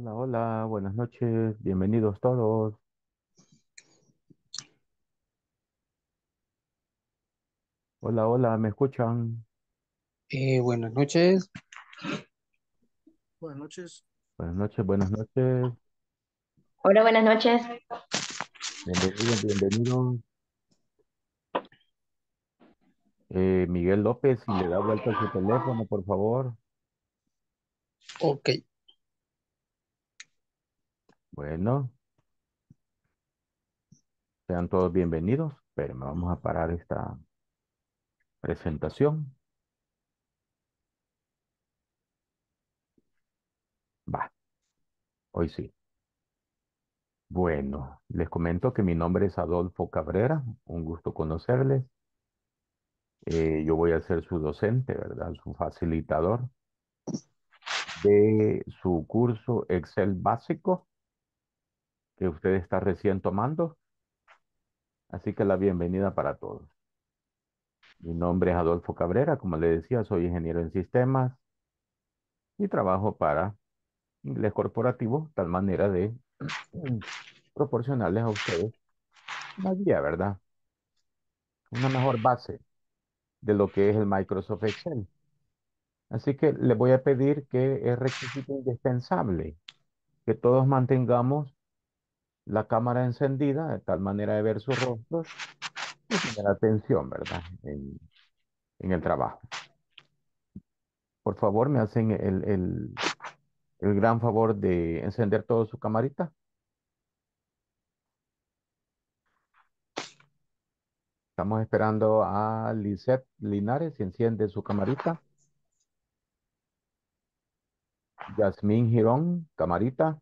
Hola, hola, buenas noches, bienvenidos todos. Hola, hola, ¿me escuchan? Eh, buenas noches. Buenas noches. Buenas noches, buenas noches. Hola, buenas noches. Bienvenidos, bienvenidos. Eh, Miguel López, si le da vuelta su teléfono, por favor. Ok. Bueno, sean todos bienvenidos, pero me vamos a parar esta presentación. Va, hoy sí. Bueno, les comento que mi nombre es Adolfo Cabrera, un gusto conocerles. Eh, yo voy a ser su docente, ¿verdad? Su facilitador de su curso Excel básico que usted está recién tomando. Así que la bienvenida para todos. Mi nombre es Adolfo Cabrera, como le decía, soy ingeniero en sistemas y trabajo para inglés corporativo, tal manera de mm, proporcionarles a ustedes una guía, ¿verdad? Una mejor base de lo que es el Microsoft Excel. Así que le voy a pedir que es requisito indispensable que todos mantengamos la cámara encendida, de tal manera de ver sus rostros, y tener atención, ¿verdad? En, el trabajo. Por favor, me hacen el, gran favor de encender todo su camarita. Estamos esperando a Lisette Linares, si enciende su camarita. Yasmín Girón, camarita.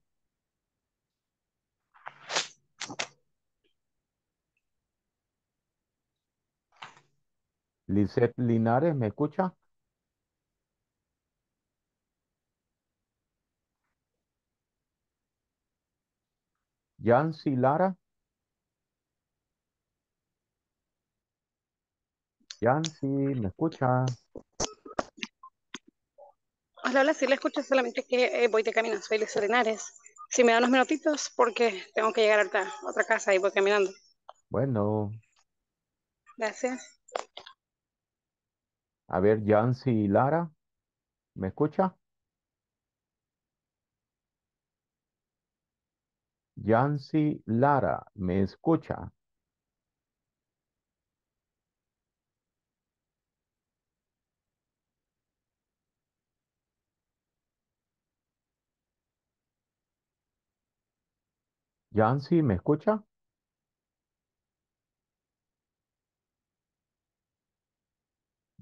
Lizeth Linares, ¿me escucha? Yancy Lara. Yancy, ¿me escucha? Hola, hola, la escucho, solamente que eh, voy de camino, soy Lizeth Linares. Si me dan unos minutitos, porque tengo que llegar a otra, a otra casa y voy caminando. Bueno. Gracias. A ver, Yancy Lara, ¿me escucha? Yancy Lara, ¿me escucha? Yancy, ¿me escucha?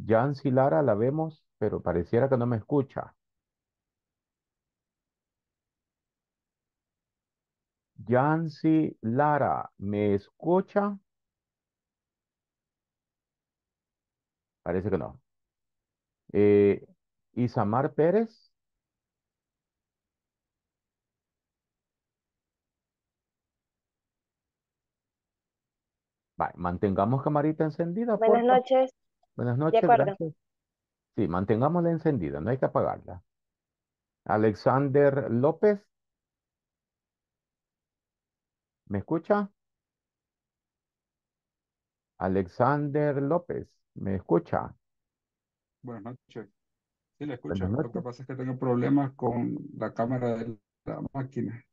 Yancy Lara la vemos, pero pareciera que no me escucha. Yancy Lara, ¿me escucha? Parece que no. Eh, Isamar Pérez. mantengamos camarita encendida. Buenas noches. Buenas noches, Sí, mantengámosla encendida, no hay que apagarla. Alexander López, ¿me escucha? Alexander López, ¿me escucha? Buenas noches. Sí, la escucho. Lo que pasa es que tengo problemas con la cámara de la máquina.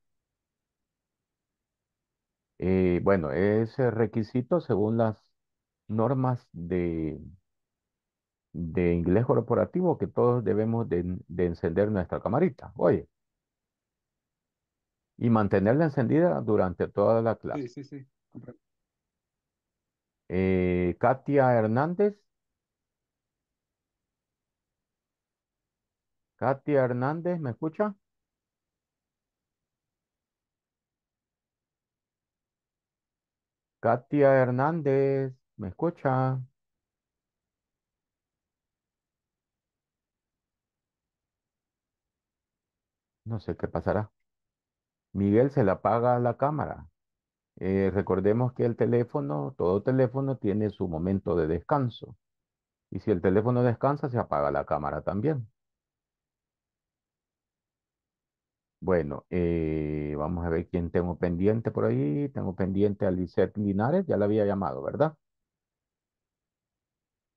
Eh, bueno, ese requisito según las normas de de inglés corporativo que todos debemos de, encender nuestra camarita, oye. Y mantenerla encendida durante toda la clase. Sí, sí, sí. Eh, Katia Hernández. Katia Hernández, ¿me escucha? Katia Hernández, ¿me escucha? No sé qué pasará. Miguel se la apaga la cámara. Eh, recordemos que el teléfono, todo teléfono tiene su momento de descanso. Y si el teléfono descansa, se apaga la cámara también. Bueno, eh, vamos a ver quién tengo pendiente por ahí. Tengo pendiente a Lisette Linares, ya la había llamado, ¿verdad?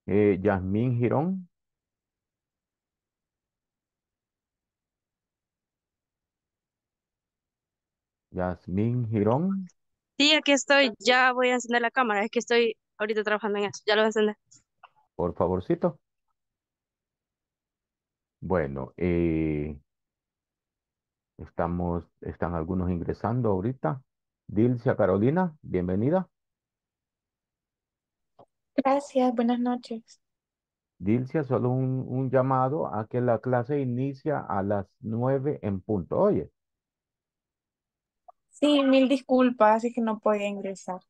Eh, Yasmín Girón, Yasmín Girón. Sí, aquí estoy. Ya voy a encender la cámara. Es que estoy ahorita trabajando en eso. Ya lo voy a encender. Por favorcito. Bueno, eh, estamos, están algunos ingresando ahorita. Dilcia Carolina, bienvenida. Gracias, buenas noches. Dilcia, solo un, un llamado a que la clase inicia a las nueve en punto. Oye mil disculpas, es que no podía ingresar.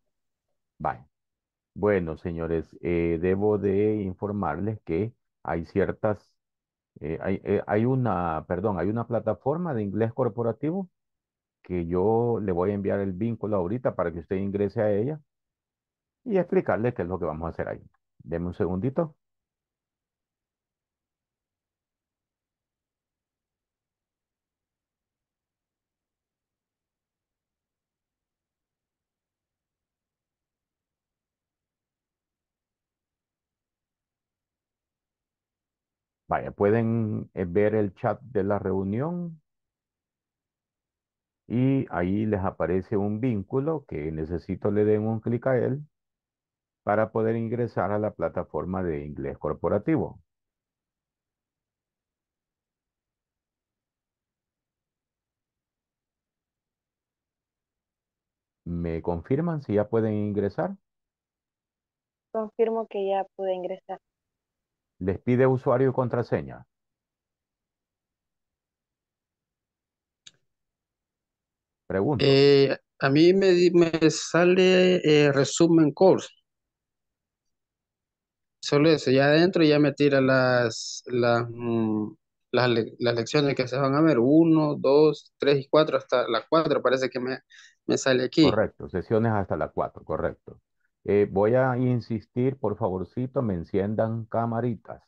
Bueno, señores, eh, debo de informarles que hay ciertas, eh, hay, eh, hay una, perdón, hay una plataforma de inglés corporativo que yo le voy a enviar el vínculo ahorita para que usted ingrese a ella y explicarle qué es lo que vamos a hacer ahí. Deme un segundito. pueden eh, ver el chat de la reunión y ahí les aparece un vínculo que necesito le den un clic a él para poder ingresar a la plataforma de inglés corporativo. ¿Me confirman si ya pueden ingresar? Confirmo que ya pude ingresar les pide usuario y contraseña. Pregunta. Eh, a mí me, sale eh, resumen course. Solo eso, ya adentro ya me tira las, mm, las, las, lecciones que se van a ver. Uno, dos, tres y cuatro, hasta las cuatro parece que me, me sale aquí. Correcto, sesiones hasta las cuatro, correcto. Eh, voy a insistir, por favorcito, me enciendan camaritas.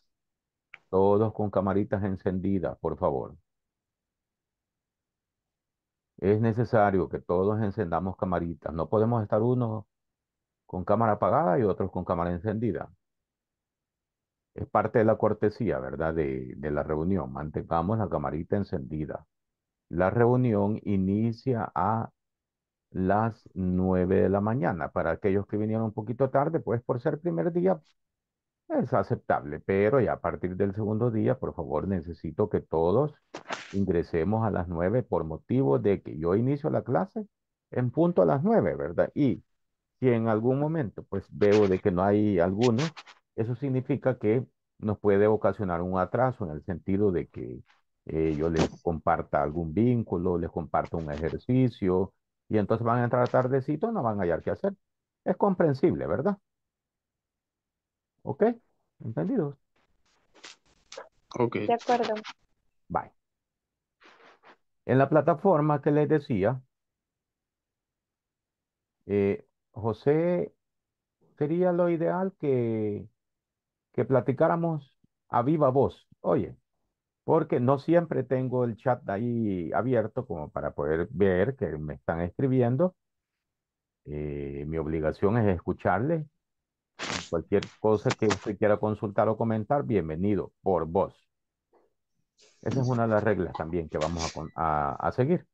Todos con camaritas encendidas, por favor. Es necesario que todos encendamos camaritas. No podemos estar unos con cámara apagada y otros con cámara encendida. Es parte de la cortesía, ¿verdad? de la reunión. Mantengamos la camarita encendida. La reunión inicia a las nueve de la mañana. Para aquellos que vinieron un poquito tarde, pues por ser primer día es aceptable, pero ya a partir del segundo día, por favor, necesito que todos ingresemos a las nueve por motivo de que yo inicio la clase en punto a las nueve ¿verdad? Y si en algún momento pues veo de que no hay alguno, eso significa que nos puede ocasionar un atraso en el sentido de que eh, yo les comparta algún vínculo, les comparto un ejercicio, y entonces van a entrar tardecito, no van a hallar qué hacer. Es comprensible, ¿verdad? ¿Ok? ¿Entendidos? Ok. De acuerdo. Bye. En la plataforma que les decía, eh, José, sería lo ideal que, que platicáramos a viva voz. Oye, porque no siempre tengo el chat ahí abierto como para poder ver que me están escribiendo. Eh, mi obligación es escucharle Cualquier cosa que usted quiera consultar o comentar, bienvenido por voz. Esa es una de las reglas también que vamos a, seguir.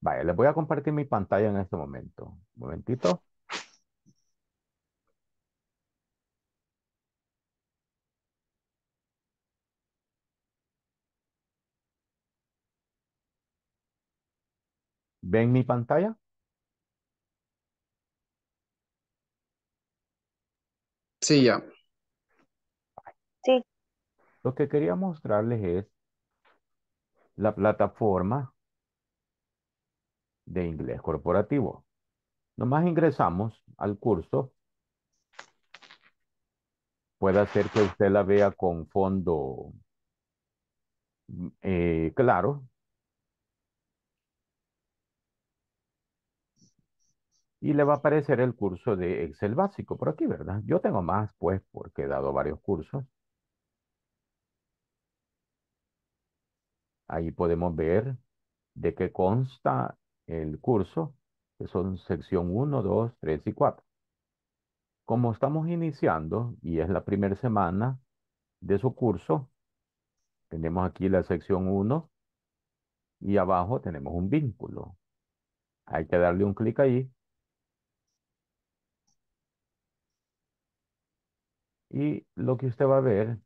Vaya, les voy a compartir mi pantalla en este momento. Un momentito. ¿Ven mi pantalla? Sí, ya. Sí. Lo que quería mostrarles es la plataforma de inglés corporativo. Nomás ingresamos al curso. Puede hacer que usted la vea con fondo mm, eh, claro, y le va a aparecer el curso de Excel básico por aquí, ¿verdad? Yo tengo más, pues, porque he dado varios cursos. Ahí podemos ver de qué consta el curso, que son sección 1, 2, 3 y 4. Como estamos iniciando y es la primera semana de su curso, tenemos aquí la sección 1 y abajo tenemos un vínculo. Hay que darle un clic ahí Y lo que usted va a ver,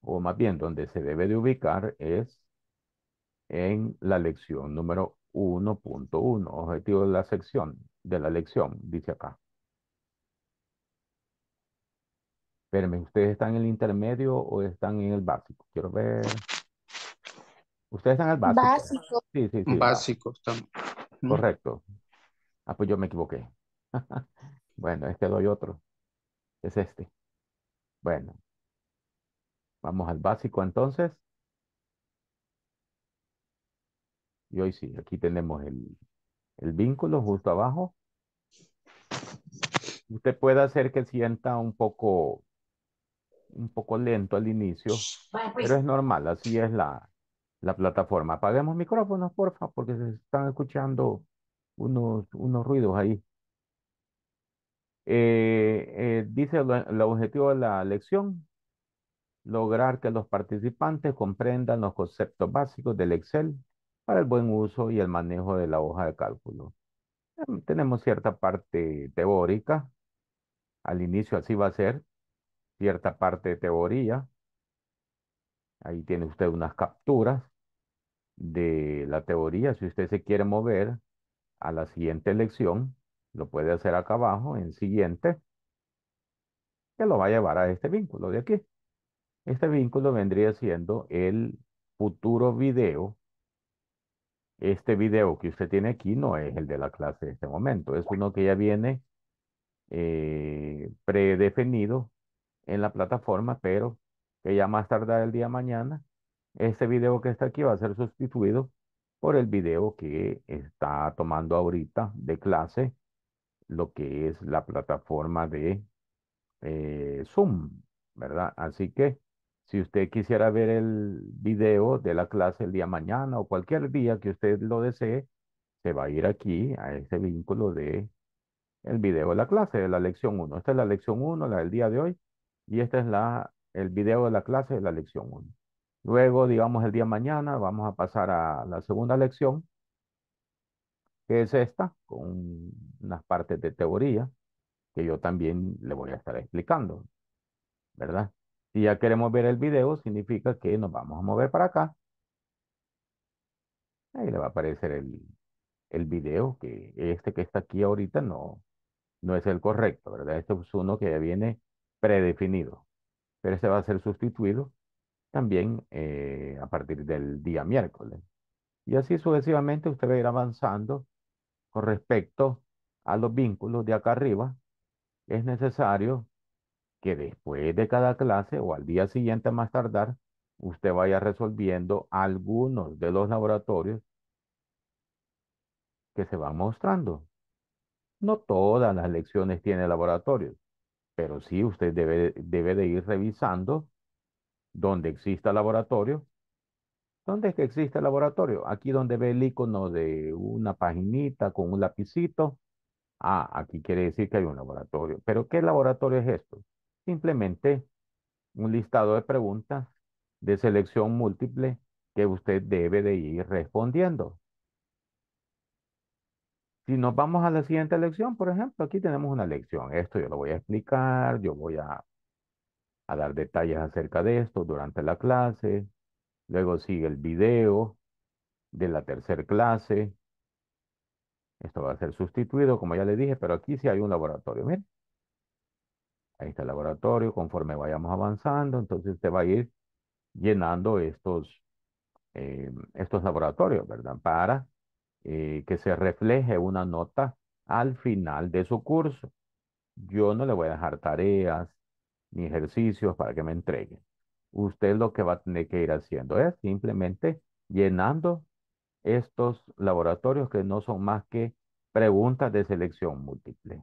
o más bien donde se debe de ubicar es en la lección número 1.1, objetivo de la sección, de la lección, dice acá. Espérenme, ¿ustedes están en el intermedio o están en el básico? Quiero ver. ¿Ustedes están en el básico? Sí, sí, sí. Básico. Estamos. Correcto. Ah, pues yo me equivoqué. bueno, este doy otro. Es este. Bueno, vamos al básico entonces. Y hoy sí, aquí tenemos el, el vínculo justo abajo. Usted puede hacer que sienta un poco, un poco lento al inicio, pues. pero es normal, así es la, la plataforma. Apaguemos micrófonos, porfa, porque se están escuchando unos, unos ruidos ahí. Eh, eh, dice el objetivo de la lección, lograr que los participantes comprendan los conceptos básicos del Excel para el buen uso y el manejo de la hoja de cálculo. Em, tenemos cierta parte teórica, al inicio así va a ser, cierta parte de teoría. Ahí tiene usted unas capturas de la teoría. Si usted se quiere mover a la siguiente lección, lo puede hacer acá abajo en siguiente, que lo va a llevar a este vínculo de aquí. Este vínculo vendría siendo el futuro video. Este video que usted tiene aquí no es el de la clase de este momento, es uno que ya viene eh, predefinido en la plataforma, pero que ya más tardar el día mañana, este video que está aquí va a ser sustituido por el video que está tomando ahorita de clase lo que es la plataforma de eh, Zoom, ¿verdad? Así que si usted quisiera ver el video de la clase el día mañana o cualquier día que usted lo desee, se va a ir aquí a ese vínculo de el video de la clase, de la lección 1. Esta es la lección 1, la del día de hoy, y este es la, el video de la clase de la lección 1. Luego, digamos, el día mañana vamos a pasar a la segunda lección, que es esta, con unas partes de teoría que yo también le voy a estar explicando, ¿verdad? Si ya queremos ver el video, significa que nos vamos a mover para acá. Ahí le va a aparecer el, el video, que este que está aquí ahorita no, no es el correcto, ¿verdad? Este es uno que ya viene predefinido, pero este va a ser sustituido también eh, a partir del día miércoles. Y así sucesivamente usted va a ir avanzando respecto a los vínculos de acá arriba, es necesario que después de cada clase o al día siguiente más tardar, usted vaya resolviendo algunos de los laboratorios que se van mostrando. No todas las lecciones tienen laboratorios, pero sí usted debe, debe de ir revisando donde exista laboratorio ¿Dónde es que existe el laboratorio? Aquí donde ve el icono de una paginita con un lapicito. Ah, aquí quiere decir que hay un laboratorio. ¿Pero qué laboratorio es esto? Simplemente un listado de preguntas de selección múltiple que usted debe de ir respondiendo. Si nos vamos a la siguiente lección, por ejemplo, aquí tenemos una lección. Esto yo lo voy a explicar, yo voy a, a dar detalles acerca de esto durante la clase. Luego sigue el video de la tercera clase. Esto va a ser sustituido, como ya le dije, pero aquí sí hay un laboratorio. Miren. Ahí está el laboratorio. Conforme vayamos avanzando, entonces te va a ir llenando estos, eh, estos laboratorios, ¿verdad? Para eh, que se refleje una nota al final de su curso. Yo no le voy a dejar tareas ni ejercicios para que me entreguen usted lo que va a tener que ir haciendo es simplemente llenando estos laboratorios que no son más que preguntas de selección múltiple.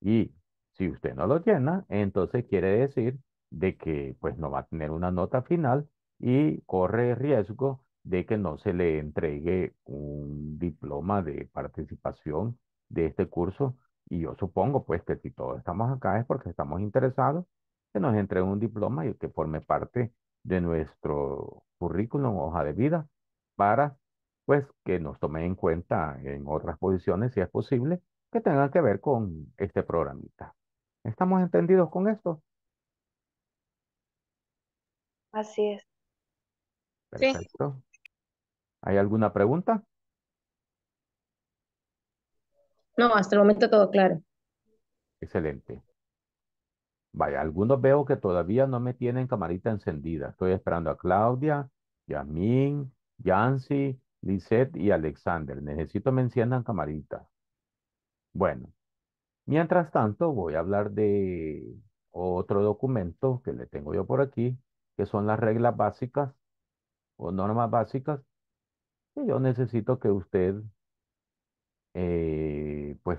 Y si usted no lo llena, entonces quiere decir de que pues no va a tener una nota final y corre riesgo de que no se le entregue un diploma de participación de este curso. Y yo supongo pues que si todos estamos acá es porque estamos interesados que nos entreguen un diploma y que forme parte de nuestro currículum, hoja de vida, para pues que nos tomen en cuenta en otras posiciones, si es posible, que tengan que ver con este programita. ¿Estamos entendidos con esto? Así es. Perfecto. Sí. ¿Hay alguna pregunta? No, hasta el momento todo claro. Excelente. Vaya, algunos veo que todavía no me tienen camarita encendida. Estoy esperando a Claudia, Yamin, Yancy, Lisette y Alexander. Necesito me enciendan camarita. Bueno, mientras tanto voy a hablar de otro documento que le tengo yo por aquí, que son las reglas básicas o normas básicas que yo necesito que usted eh, pues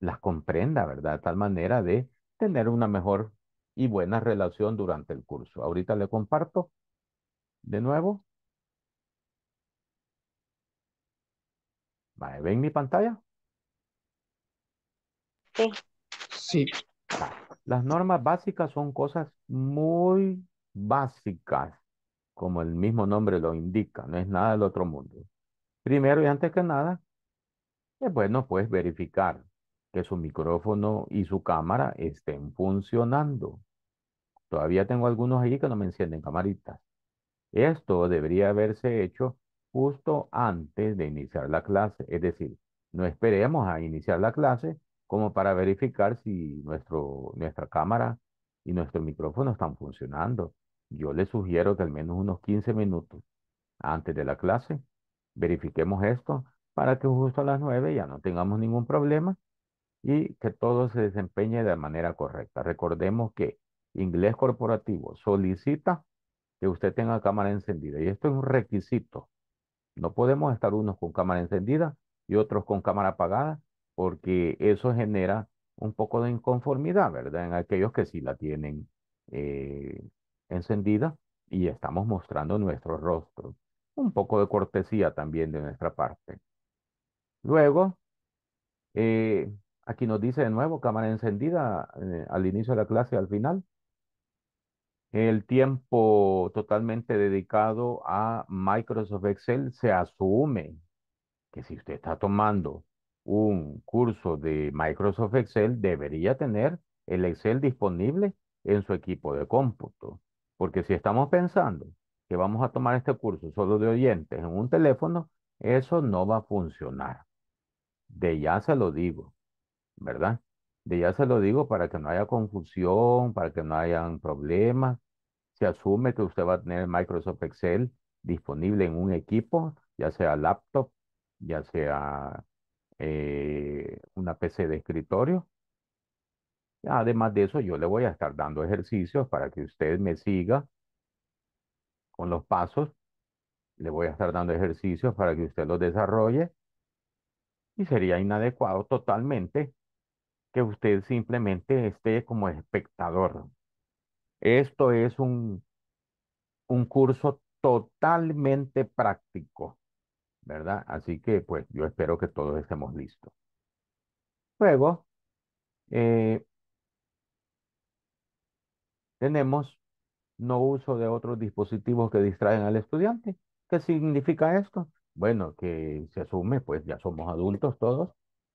las comprenda, ¿verdad? De tal manera de tener una mejor y buena relación durante el curso. Ahorita le comparto de nuevo. ¿Ven mi pantalla? Sí. Sí. Las normas básicas son cosas muy básicas, como el mismo nombre lo indica, no es nada del otro mundo. Primero y antes que nada, es bueno pues verificar que su micrófono y su cámara estén funcionando. Todavía tengo algunos allí que no me encienden camaritas. Esto debería haberse hecho justo antes de iniciar la clase, es decir, no esperemos a iniciar la clase como para verificar si nuestro, nuestra cámara y nuestro micrófono están funcionando. Yo les sugiero que al menos unos 15 minutos antes de la clase verifiquemos esto para que justo a las 9 ya no tengamos ningún problema y que todo se desempeñe de manera correcta. Recordemos que inglés corporativo solicita que usted tenga cámara encendida y esto es un requisito. No podemos estar unos con cámara encendida y otros con cámara apagada porque eso genera un poco de inconformidad, ¿verdad? En aquellos que sí la tienen eh, encendida y estamos mostrando nuestro rostro. Un poco de cortesía también de nuestra parte. Luego, eh, Aquí nos dice de nuevo, cámara encendida eh, al inicio de la clase, al final. El tiempo totalmente dedicado a Microsoft Excel se asume que si usted está tomando un curso de Microsoft Excel, debería tener el Excel disponible en su equipo de cómputo. Porque si estamos pensando que vamos a tomar este curso solo de oyentes en un teléfono, eso no va a funcionar. De ya se lo digo. ¿verdad? De ya se lo digo para que no haya confusión, para que no hayan problemas. Se asume que usted va a tener Microsoft Excel disponible en un equipo, ya sea laptop, ya sea eh, una PC de escritorio. Además de eso, yo le voy a estar dando ejercicios para que usted me siga con los pasos. Le voy a estar dando ejercicios para que usted los desarrolle. Y sería inadecuado totalmente que usted simplemente esté como espectador. Esto es un, un curso totalmente práctico, ¿verdad? Así que pues yo espero que todos estemos listos. Luego, eh, tenemos no uso de otros dispositivos que distraen al estudiante. ¿Qué significa esto? Bueno, que se asume, pues ya somos adultos todos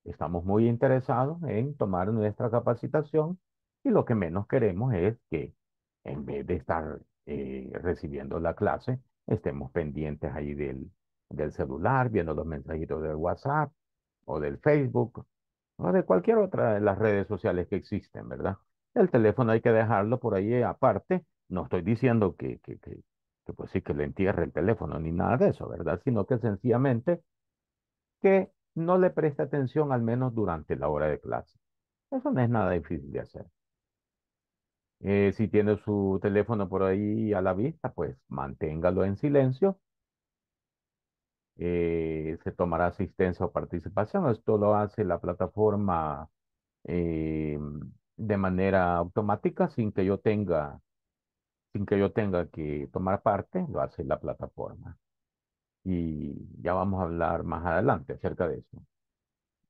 Estamos muy interesados en tomar nuestra capacitación y lo que menos queremos es que en vez de estar eh, recibiendo la clase, estemos pendientes ahí del, del celular, viendo los mensajitos del WhatsApp o del Facebook o de cualquier otra de las redes sociales que existen, ¿verdad? El teléfono hay que dejarlo por ahí aparte. No estoy diciendo que, que, que, que pues sí, que le entierre el teléfono ni nada de eso, ¿verdad? Sino que sencillamente que no le preste atención al menos durante la hora de clase. Eso no es nada difícil de hacer. Eh, si tiene su teléfono por ahí a la vista, pues manténgalo en silencio. Eh, se tomará asistencia o participación. Esto lo hace la plataforma eh, de manera automática sin que yo tenga sin que yo tenga que tomar parte, lo hace la plataforma y ya vamos a hablar más adelante acerca de eso.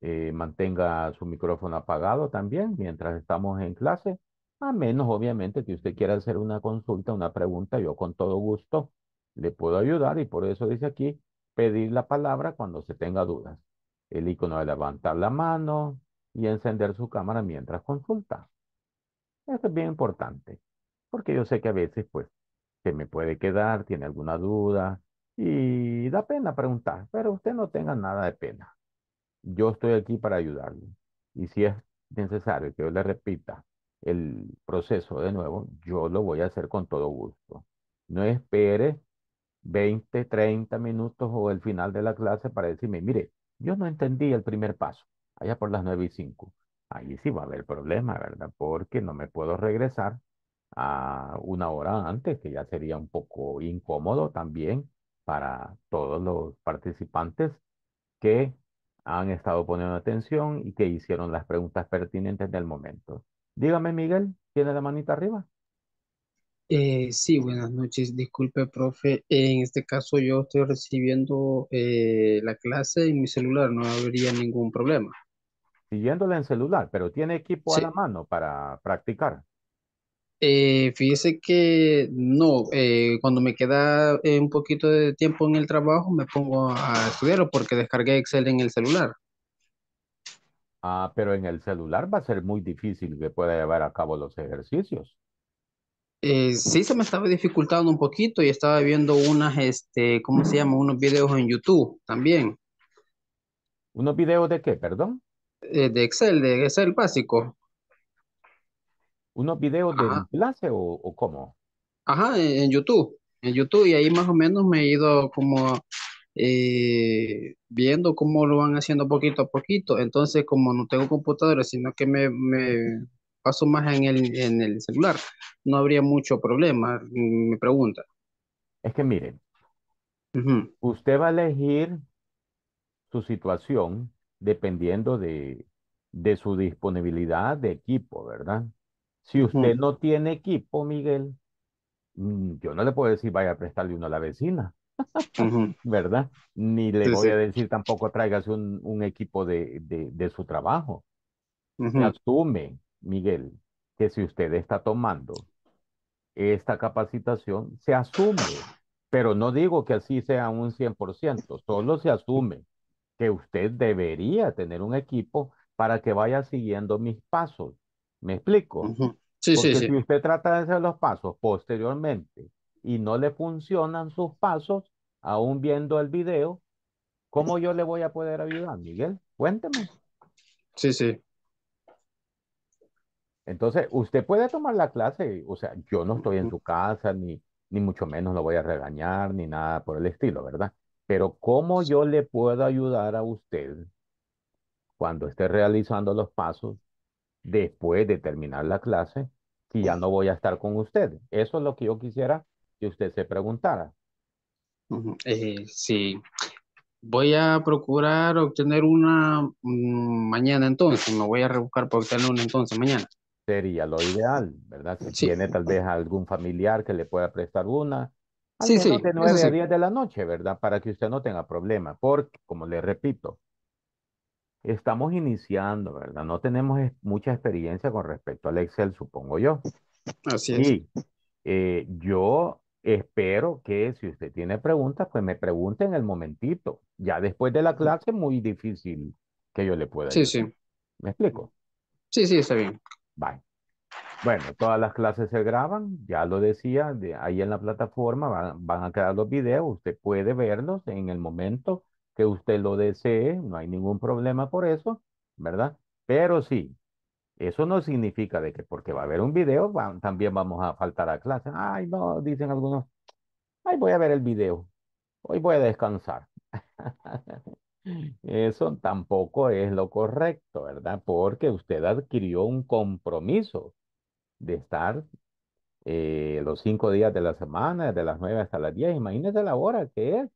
Eh, mantenga su micrófono apagado también mientras estamos en clase, a menos obviamente que usted quiera hacer una consulta, una pregunta, yo con todo gusto le puedo ayudar y por eso dice aquí pedir la palabra cuando se tenga dudas. El icono de levantar la mano y encender su cámara mientras consulta. Esto es bien importante, porque yo sé que a veces pues se me puede quedar, tiene alguna duda, y da pena preguntar, pero usted no tenga nada de pena. Yo estoy aquí para ayudarle. Y si es necesario que yo le repita el proceso de nuevo, yo lo voy a hacer con todo gusto. No espere 20, 30 minutos o el final de la clase para decirme, mire, yo no entendí el primer paso, allá por las 9 y 5. Ahí sí va a haber problema, ¿verdad? Porque no me puedo regresar a una hora antes, que ya sería un poco incómodo también para todos los participantes que han estado poniendo atención y que hicieron las preguntas pertinentes del momento. Dígame, Miguel, ¿tiene la manita arriba? Eh, sí, buenas noches. Disculpe, profe. En este caso yo estoy recibiendo eh, la clase en mi celular, no habría ningún problema. Siguiéndole en celular, pero tiene equipo a la mano para practicar. Eh, fíjese que no, eh, cuando me queda eh, un poquito de tiempo en el trabajo me pongo a estudiarlo porque descargué Excel en el celular. Ah, pero en el celular va a ser muy difícil que pueda llevar a cabo los ejercicios. Eh, sí, se me estaba dificultando un poquito y estaba viendo unas, este, ¿cómo se llama? Unos videos en YouTube también. ¿Unos videos de qué, perdón? de Excel, de Excel básico unos videos de clase o, cómo? Ajá, en, YouTube, en YouTube y ahí más o menos me he ido como eh, viendo cómo lo van haciendo poquito a poquito. Entonces, como no tengo computadora, sino que me, me paso más en el, en el celular, no habría mucho problema, mm, me pregunta. Es que miren, usted va a elegir su situación dependiendo de, de su disponibilidad de equipo, ¿verdad? Si usted no tiene equipo, Miguel, mm, yo no le puedo decir vaya a prestarle uno a la vecina, ¿verdad? Ni le voy a decir tampoco tráigase un, equipo de, su trabajo. Se Asume, Miguel, que si usted está tomando esta capacitación, se asume, pero no digo que así sea un 100%, solo se asume que usted debería tener un equipo para que vaya siguiendo mis pasos. ¿Me explico? Porque si usted trata de hacer los pasos posteriormente y no le funcionan sus pasos, aún viendo el video, ¿cómo yo le voy a poder ayudar, Miguel? Cuénteme. Sí, sí. Entonces, usted puede tomar la clase, o sea, yo no estoy en su casa, ni, ni mucho menos lo voy a regañar, ni nada por el estilo, ¿verdad? Pero ¿cómo yo le puedo ayudar a usted cuando esté realizando los pasos después de terminar la clase que ya no voy a estar con usted. Eso es lo que yo quisiera que usted se preguntara. Eh, sí, voy a procurar obtener una mm, mañana entonces, me voy a rebuscar para obtener una entonces mañana. Sería lo ideal, ¿verdad? Si tiene tal vez algún familiar que le pueda prestar una. Sí, sí. De 9 a de la noche, ¿verdad? Para que usted no tenga problema, porque, como le repito, estamos iniciando, ¿verdad? No tenemos mucha experiencia con respecto al Excel, supongo yo. Así es. Y eh, yo espero que si usted tiene preguntas, pues me pregunte en el momentito. Ya después de la clase, muy difícil que yo le pueda. Sí, sí. ¿Me explico? Sí, sí, está bien. Bye. Bueno, todas las clases se graban, ya lo decía, de ahí en la plataforma van, van a quedar los videos, usted puede verlos en el momento que usted lo desee, no hay ningún problema por eso, ¿verdad? Pero sí, eso no significa de que porque va a haber un video, también vamos a faltar a clase. Ay, no, dicen algunos, ay, voy a ver el video, hoy voy a descansar. Eso tampoco es lo correcto, ¿verdad? Porque usted adquirió un compromiso de estar eh, los cinco días de la semana, de las nueve hasta las diez. Imagínese la hora que es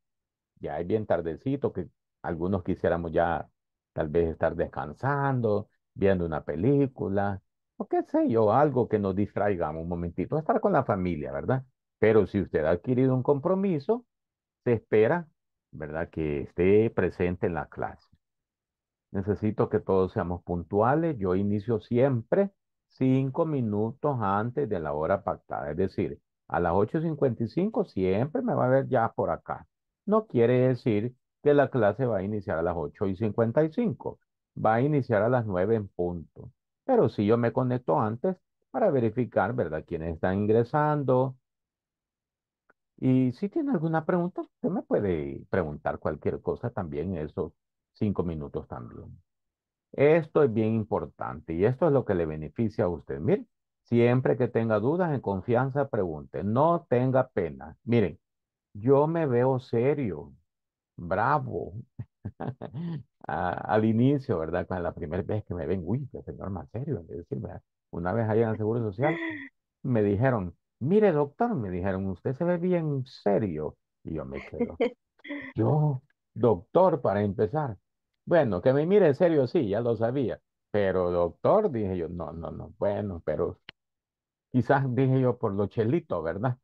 ya es bien tardecito, que algunos quisiéramos ya tal vez estar descansando, viendo una película, o qué sé yo, algo que nos distraigamos un momentito, estar con la familia, ¿verdad? Pero si usted ha adquirido un compromiso, se espera, ¿verdad? Que esté presente en la clase. Necesito que todos seamos puntuales. Yo inicio siempre cinco minutos antes de la hora pactada. Es decir, a las 8.55 siempre me va a ver ya por acá no quiere decir que la clase va a iniciar a las 8 y 55, va a iniciar a las 9 en punto. Pero si yo me conecto antes para verificar, ¿verdad?, ¿Quién está ingresando. Y si tiene alguna pregunta, usted me puede preguntar cualquier cosa también esos cinco minutos también. Esto es bien importante y esto es lo que le beneficia a usted. miren siempre que tenga dudas en confianza, pregunte. No tenga pena. Miren, yo me veo serio, bravo. al inicio, ¿verdad? Cuando la primera vez que me ven, uy, qué señor más serio. decir, una vez allá en el Seguro Social, me dijeron, mire doctor, me dijeron, usted se ve bien serio. Y yo me quedo, yo, doctor, para empezar. Bueno, que me mire serio, sí, ya lo sabía. Pero doctor, dije yo, no, no, no, bueno, pero quizás dije yo por lo chelito, ¿verdad?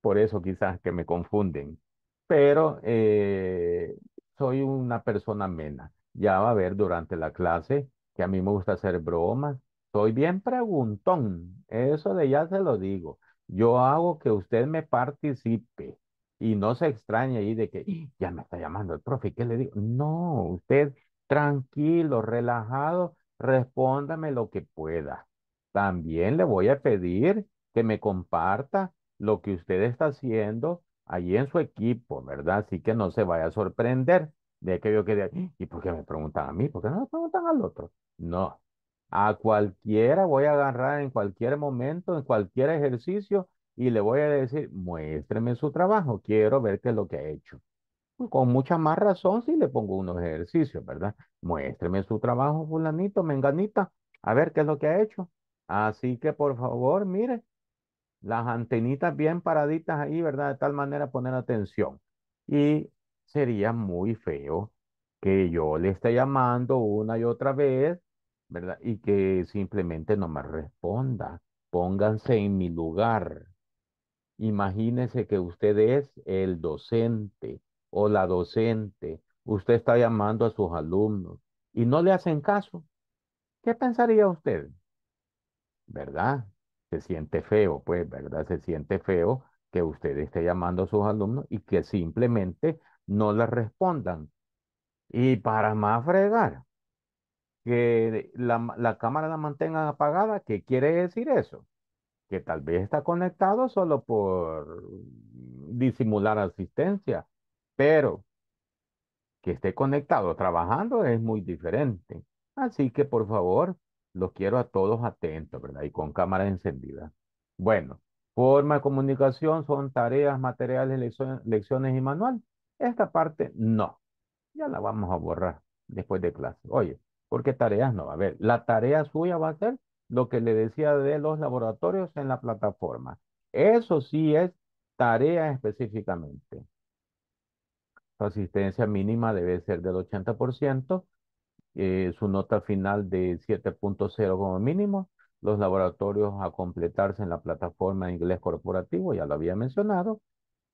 por eso quizás que me confunden. Pero eh, soy una persona amena. Ya va a ver durante la clase que a mí me gusta hacer bromas. Soy bien preguntón, eso de ya se lo digo. Yo hago que usted me participe y no se extrañe ahí de que ya me está llamando el profe, ¿qué le digo? No, usted tranquilo, relajado, respóndame lo que pueda. También le voy a pedir que me comparta lo que usted está haciendo allí en su equipo, ¿verdad? Así que no se vaya a sorprender de que yo quede quede ¿y por qué me preguntan a mí? ¿Por qué no me preguntan al otro? No, a cualquiera voy a agarrar en cualquier momento, en cualquier ejercicio y le voy a decir, muéstreme su trabajo, quiero ver qué es lo que ha hecho. con mucha más razón si le pongo unos ejercicios, ¿verdad? Muéstreme su trabajo, fulanito, menganita, a ver qué es lo que ha hecho. Así que por favor, mire, las antenitas bien paraditas ahí, ¿verdad? De tal manera poner atención. Y sería muy feo que yo le esté llamando una y otra vez, ¿verdad? Y que simplemente no me responda. Pónganse en mi lugar. Imagínense que usted es el docente o la docente. Usted está llamando a sus alumnos y no le hacen caso. ¿Qué pensaría usted? ¿Verdad? se siente feo, pues, ¿verdad? Se siente feo que usted esté llamando a sus alumnos y que simplemente no le respondan. Y para más fregar, que la, la cámara la mantengan apagada, ¿qué quiere decir eso? Que tal vez está conectado solo por disimular asistencia, pero que esté conectado trabajando es muy diferente. Así que por favor, los quiero a todos atentos, ¿verdad? Y con cámaras encendidas. Bueno, forma de comunicación son tareas, materiales, lecciones, y manual. Esta parte no. Ya la vamos a borrar después de clase. Oye, ¿por qué tareas no a ver, La tarea suya va a ser lo que le decía de los laboratorios en la plataforma. Eso sí es tarea específicamente. Su asistencia mínima debe ser del 80% eh, su nota final de 7.0 como mínimo, los laboratorios a completarse en la plataforma inglés corporativo, ya lo había mencionado,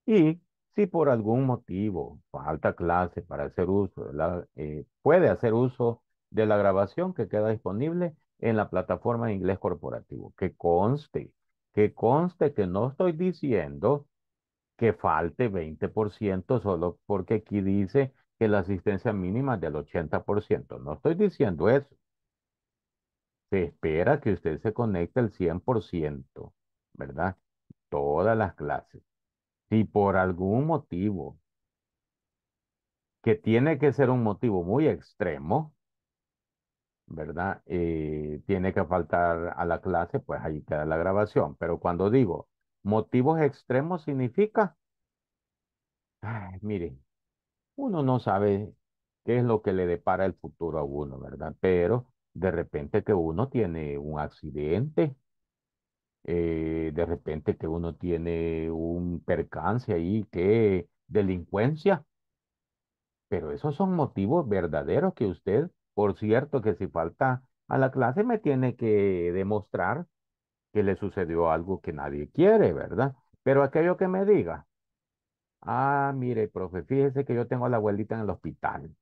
y si por algún motivo falta clase para hacer uso, eh, puede hacer uso de la grabación que queda disponible en la plataforma inglés corporativo. Que conste, que conste que no estoy diciendo que falte 20% solo porque aquí dice que la asistencia mínima es del 80%. No estoy diciendo eso. Se espera que usted se conecte al 100%, ¿verdad? Todas las clases. Si por algún motivo, que tiene que ser un motivo muy extremo, ¿verdad? Eh, tiene que faltar a la clase, pues ahí queda la grabación. Pero cuando digo motivos extremos significa, Miren. mire, uno no sabe qué es lo que le depara el futuro a uno, ¿verdad? Pero de repente que uno tiene un accidente, eh, de repente que uno tiene un percance ahí, que delincuencia. Pero esos son motivos verdaderos que usted, por cierto, que si falta a la clase me tiene que demostrar que le sucedió algo que nadie quiere, ¿verdad? Pero aquello que me diga, Ah, mire, profe, fíjese que yo tengo a la abuelita en el hospital.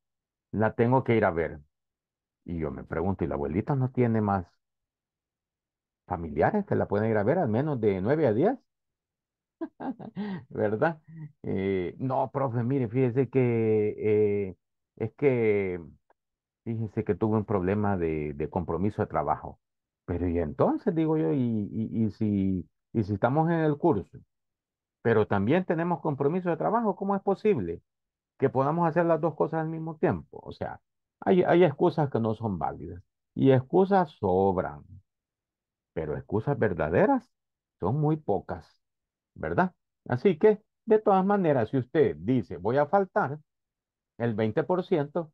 La tengo que ir a ver. Y yo me pregunto, ¿y la abuelita no tiene más familiares que la pueden ir a ver al menos de nueve a diez? ¿Verdad? Eh, no, profe, mire, fíjese que eh, es que, fíjese que tuve un problema de, compromiso de trabajo. Pero y entonces, digo yo, y si, y si estamos en el curso? pero también tenemos compromiso de trabajo. ¿Cómo es posible que podamos hacer las dos cosas al mismo tiempo? O sea, hay, hay excusas que no son válidas y excusas sobran, pero excusas verdaderas son muy pocas, ¿verdad? Así que, de todas maneras, si usted dice voy a faltar el 20%,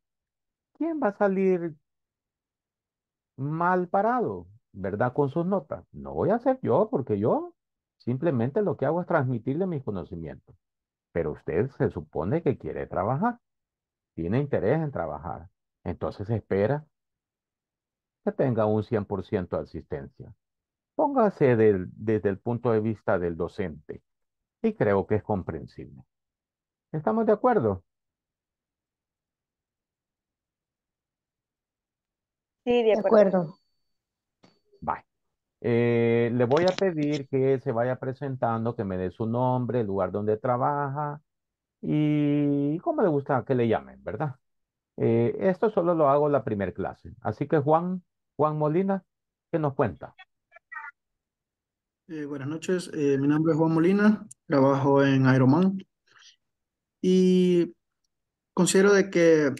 ¿quién va a salir mal parado, ¿verdad? Con sus notas. No voy a ser yo, porque yo Simplemente lo que hago es transmitirle mis conocimientos. Pero usted se supone que quiere trabajar, tiene interés en trabajar. Entonces espera que tenga un 100% de asistencia. Póngase desde el punto de vista del docente y creo que es comprensible. ¿Estamos de acuerdo? Sí, De acuerdo. Eh, le voy a pedir que se vaya presentando, que me dé su nombre, el lugar donde trabaja y cómo le gusta que le llamen, ¿verdad? Eh, esto solo lo hago en la primera clase. Así que Juan, Juan Molina, ¿qué nos cuenta? Eh, buenas noches, mi nombre es Juan Molina, trabajo en Ironman y considero de que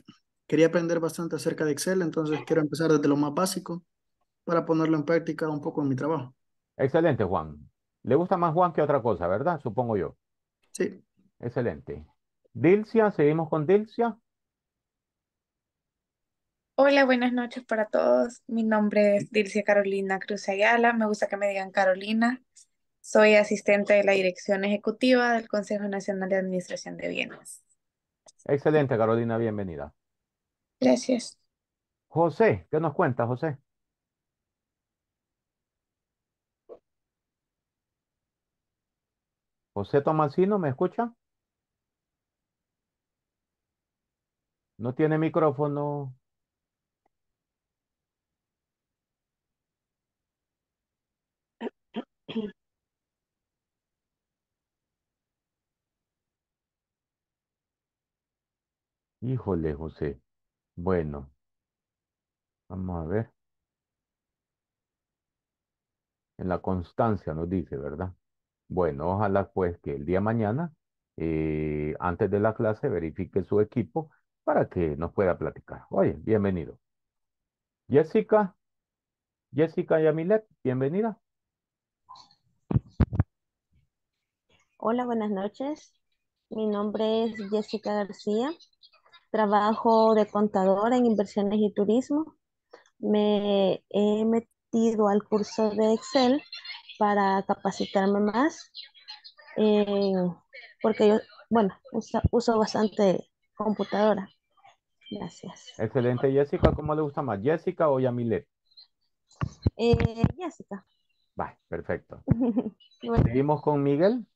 quería aprender bastante acerca de Excel, entonces quiero empezar desde lo más básico para ponerlo en práctica un poco en mi trabajo. Excelente, Juan. Le gusta más Juan que otra cosa, ¿verdad? Supongo yo. Sí. Excelente. Dilcia, seguimos con Dilcia. Hola, buenas noches para todos. Mi nombre es Dilcia Carolina Cruz Ayala. Me gusta que me digan Carolina. Soy asistente de la Dirección Ejecutiva del Consejo Nacional de Administración de Bienes. Excelente, Carolina. Bienvenida. Gracias. José, ¿qué nos cuenta, José? José Tomasino, ¿me escucha? No tiene micrófono. Híjole, José. Bueno, vamos a ver. En la constancia nos dice, ¿verdad? Bueno, ojalá pues que el día mañana, eh, antes de la clase, verifique su equipo para que nos pueda platicar. Oye, bienvenido. Jessica, Jessica Yamilet, bienvenida. Hola, buenas noches. Mi nombre es Jessica García. Trabajo de contadora en inversiones y turismo. Me he metido al curso de Excel para capacitarme más, eh, porque yo, bueno, uso, bastante computadora. Gracias. Excelente, Jessica. ¿Cómo le gusta más, Jessica o Yamilet? Eh, Jessica. Va, perfecto. Seguimos con Miguel.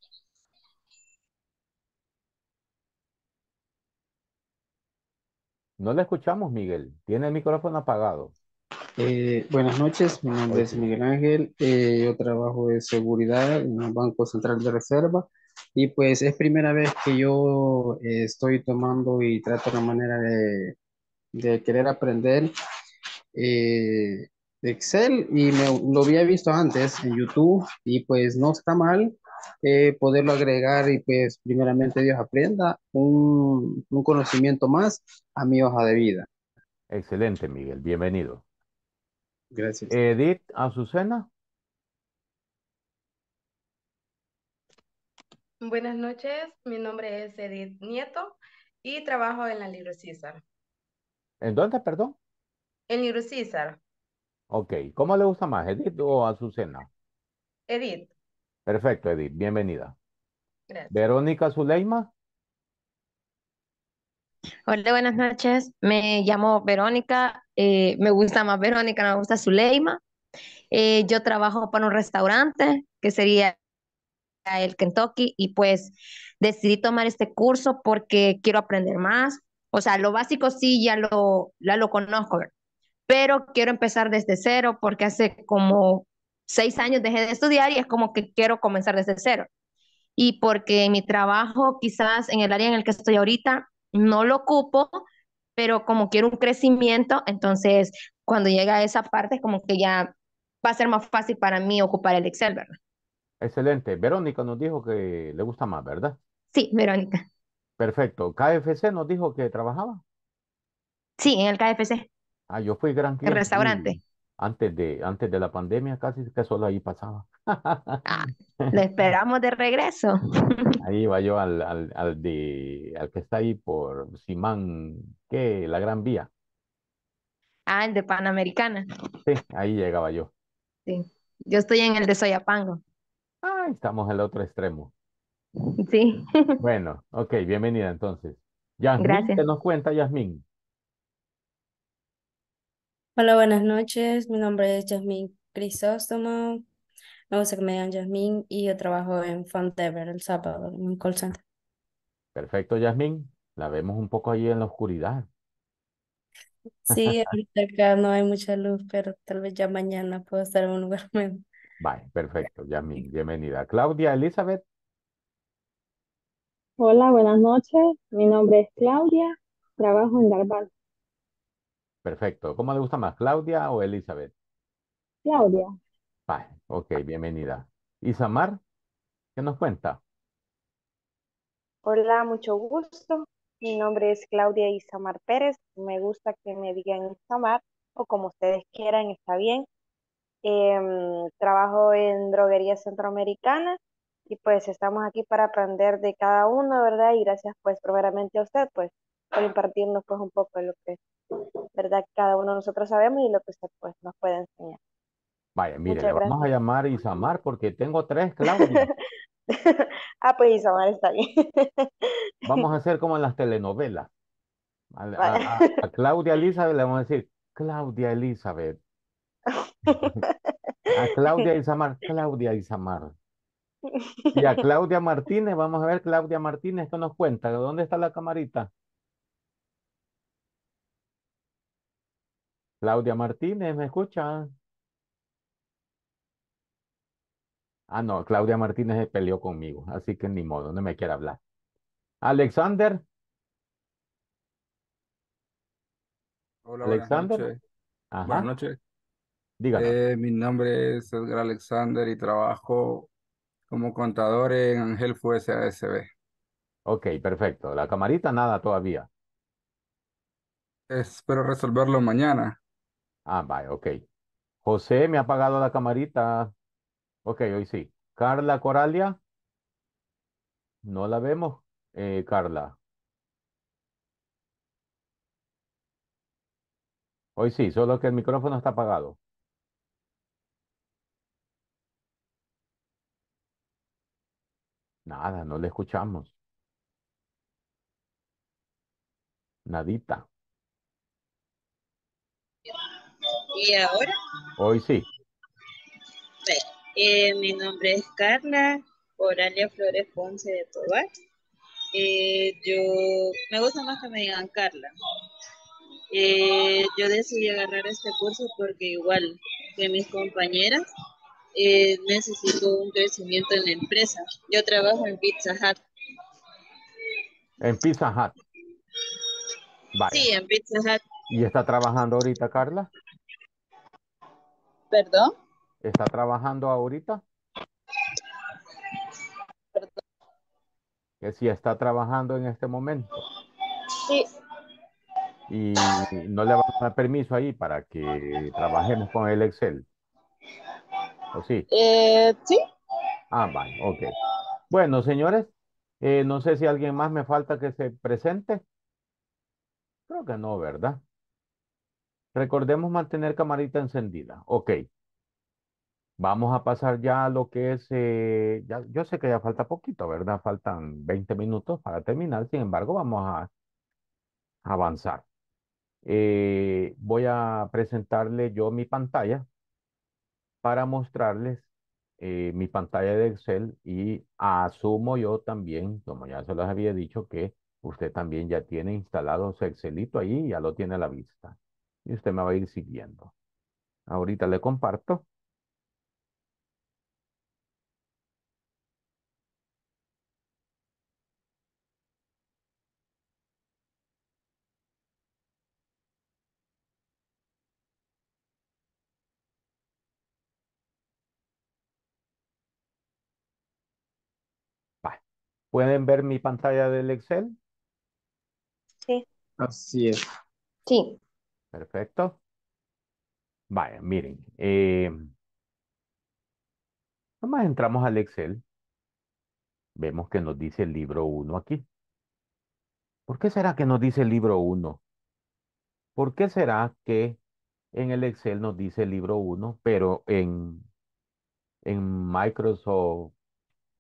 No le escuchamos, Miguel. Tiene el micrófono apagado. Eh, buenas noches, mi nombre es Miguel Ángel, eh, yo trabajo en seguridad en el Banco Central de Reserva y pues es primera vez que yo eh, estoy tomando y trato una manera de, de querer aprender Excel y me, lo había visto antes en YouTube y pues no está mal poderlo agregar y pues primeramente Dios aprenda un, un conocimiento más a mi hoja de vida. Excelente, Miguel, bienvenido. Gracias. Edith Azucena. Buenas noches, mi nombre es Edith Nieto y trabajo en la Libro César. ¿En dónde, perdón? En Libro César. Ok, ¿cómo le gusta más, Edith o Azucena? Edith. Perfecto, Edith, bienvenida. Gracias. Verónica Zuleima. Hola, buenas noches. Me llamo Verónica. Eh, me gusta más Verónica, me gusta Zuleima. Eh, yo trabajo para un restaurante que sería el Kentucky y pues decidí tomar este curso porque quiero aprender más. O sea, lo básico sí ya lo, la lo conozco, pero quiero empezar desde cero porque hace como seis años dejé de estudiar y es como que quiero comenzar desde cero. Y porque mi trabajo, quizás en el área en el que estoy ahorita, no lo ocupo, pero como quiero un crecimiento, entonces cuando llega a esa parte es como que ya va a ser más fácil para mí ocupar el Excel, ¿verdad? Excelente. Verónica nos dijo que le gusta más, ¿verdad? Sí, Verónica. Perfecto. KFC nos dijo que trabajaba. Sí, en el KFC. Ah, yo fui gran cliente. El restaurante antes de, antes de la pandemia casi que solo ahí pasaba. Ah, lo esperamos de regreso. Ahí va yo al, al, de, al que está ahí por Simán, ¿qué? La Gran Vía. Ah, el de Panamericana. Sí, ahí llegaba yo. Sí, yo estoy en el de Soyapango. Ah, estamos al otro extremo. Sí. Bueno, ok, bienvenida entonces. Ya, Gracias. ¿qué nos cuenta Yasmín? Hola, buenas noches. Mi nombre es Jasmine Crisóstomo. Me gusta que me digan Jasmine y yo trabajo en fantever El sábado en un call center. Perfecto, Yasmín. La vemos un poco allí en la oscuridad. Sí, acá no hay mucha luz, pero tal vez ya mañana puedo estar en un lugar menos. Vale, perfecto, Jasmine. Bienvenida. Claudia, Elizabeth. Hola, buenas noches. Mi nombre es Claudia. Trabajo en Darba Perfecto. ¿Cómo le gusta más, Claudia o Elizabeth? Claudia. Vale, ok, bienvenida. Isamar, ¿qué nos cuenta? Hola, mucho gusto. Mi nombre es Claudia Isamar Pérez. Me gusta que me digan Isamar o como ustedes quieran, está bien. Em, trabajo en droguería centroamericana y pues estamos aquí para aprender de cada uno, ¿verdad? Y gracias pues primeramente a usted pues por impartirnos pues un poco de lo que verdad cada uno de nosotros sabemos y lo que usted pues nos puede enseñar. Vaya, mire, le vamos a llamar Isamar porque tengo tres Claudia. ah, pues Isamar está bien. vamos a hacer como en las telenovelas. A, Claudia Elizabeth le vamos a decir, Claudia Elizabeth. a Claudia Isamar, Claudia Isamar. Y a Claudia Martínez, vamos a ver Claudia Martínez esto nos cuenta, ¿dónde está la camarita? Claudia Martínez, ¿me escucha? Ah, no, Claudia Martínez peleó conmigo, así que ni modo, no me quiere hablar. Alexander. Hola, Alexander. Buenas noches. Buenas noches. Eh, mi nombre es Edgar Alexander y trabajo como contador en Angel FUSASB. Ok, perfecto. La camarita nada todavía. Espero resolverlo mañana. Ah, vaya, ok. José, me ha apagado la camarita. Ok, hoy sí. Carla Coralia. No la vemos, eh, Carla. Hoy sí, solo que el micrófono está apagado. Nada, no le escuchamos. Nadita. ¿Y ahora? Hoy sí. Eh, mi nombre es Carla Oralia Flores Ponce de Tobar. Eh, yo me gusta más que me digan Carla. Eh, yo decidí agarrar este curso porque igual que mis compañeras necesito un crecimiento en la empresa. Yo trabajo en Pizza Hut. En Pizza Hut. Sí, en Pizza Hut. ¿Y está trabajando ahorita Carla? ¿Perdón? ¿Está trabajando ahorita? Que si está trabajando en este momento. Sí. Y no le va a dar permiso ahí para que trabajemos con el Excel. ¿O sí? Eh, sí. Ah, vale, ok. Bueno, señores, eh, no sé si alguien más me falta que se presente. Creo que no, ¿verdad? Recordemos mantener camarita encendida. Ok. Vamos a pasar ya a lo que es, eh, ya, yo sé que ya falta poquito, ¿verdad? Faltan 20 minutos para terminar, sin embargo, vamos a avanzar. Eh, voy a presentarle yo mi pantalla para mostrarles eh, mi pantalla de Excel y asumo yo también, como ya se los había dicho, que usted también ya tiene instalado su Excelito ahí ya lo tiene a la vista y usted me va a ir siguiendo. Ahorita le comparto. ¿Pueden ver mi pantalla del Excel? Sí. Así es. Sí. Perfecto. Vaya, miren. Eh, nomás entramos al Excel. Vemos que nos dice el libro 1 aquí. ¿Por qué será que nos dice el libro 1? ¿Por qué será que en el Excel nos dice el libro 1, pero en, en Microsoft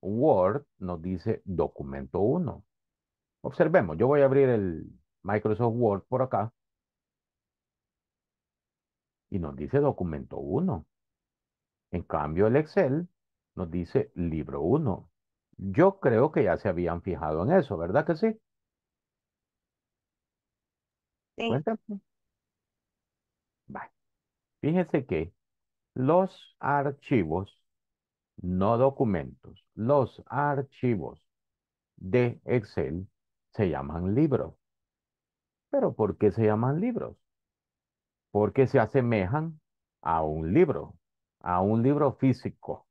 Word nos dice documento 1? Observemos, yo voy a abrir el Microsoft Word por acá y nos dice documento 1. En cambio, el Excel nos dice libro 1. Yo creo que ya se habían fijado en eso, ¿verdad que sí? Sí. Fíjense que los archivos, no documentos, los archivos de Excel se llaman libros. ¿Pero por qué se llaman libros? porque se asemejan a un libro, a un libro físico.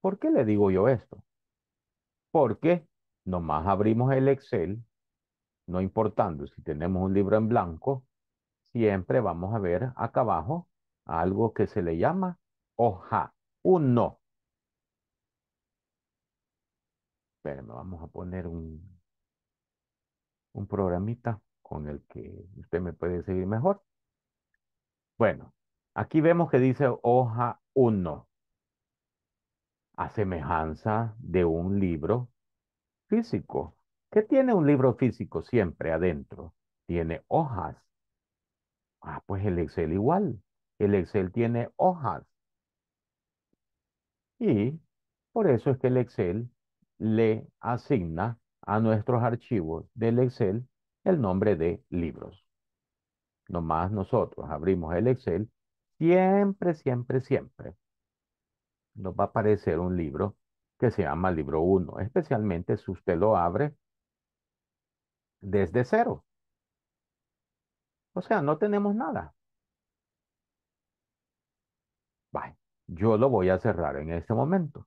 ¿Por qué le digo yo esto? Porque nomás abrimos el Excel, no importando si tenemos un libro en blanco, siempre vamos a ver acá abajo algo que se le llama hoja 1. me vamos a poner un, un programita con el que usted me puede seguir mejor. Bueno, aquí vemos que dice hoja 1. A semejanza de un libro físico. ¿Qué tiene un libro físico siempre adentro? Tiene hojas. Ah, pues el Excel igual. El Excel tiene hojas. Y por eso es que el Excel le asigna a nuestros archivos del Excel el nombre de libros. Nomás nosotros abrimos el Excel, siempre, siempre, siempre nos va a aparecer un libro que se llama libro 1, especialmente si usted lo abre desde cero. O sea, no tenemos nada. Bye. Yo lo voy a cerrar en este momento.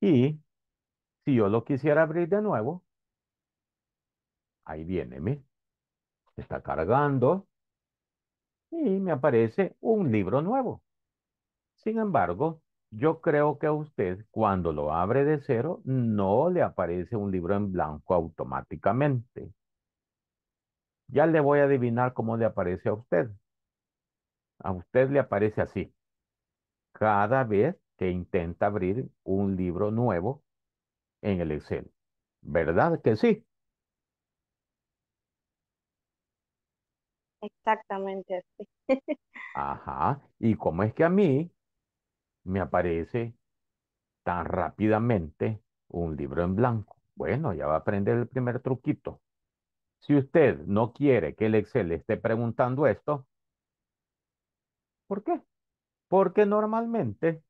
Y si yo lo quisiera abrir de nuevo, ahí viene, ¿me? Está cargando y me aparece un libro nuevo. Sin embargo, yo creo que a usted cuando lo abre de cero no le aparece un libro en blanco automáticamente. Ya le voy a adivinar cómo le aparece a usted. A usted le aparece así. Cada vez que intenta abrir un libro nuevo en el Excel. ¿Verdad que sí? Exactamente así. Ajá. ¿Y cómo es que a mí me aparece tan rápidamente un libro en blanco? Bueno, ya va a aprender el primer truquito. Si usted no quiere que el Excel esté preguntando esto, ¿por qué? Porque normalmente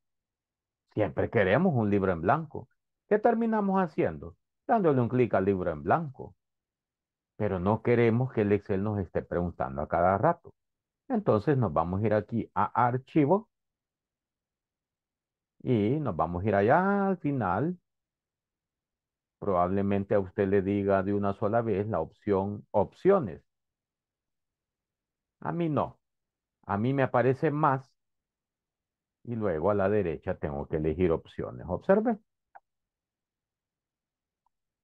siempre queremos un libro en blanco. ¿Qué terminamos haciendo? Dándole un clic al libro en blanco. Pero no queremos que el Excel nos esté preguntando a cada rato. Entonces nos vamos a ir aquí a archivo. Y nos vamos a ir allá al final. Probablemente a usted le diga de una sola vez la opción opciones. A mí no. A mí me aparece más. Y luego a la derecha tengo que elegir opciones. Observe.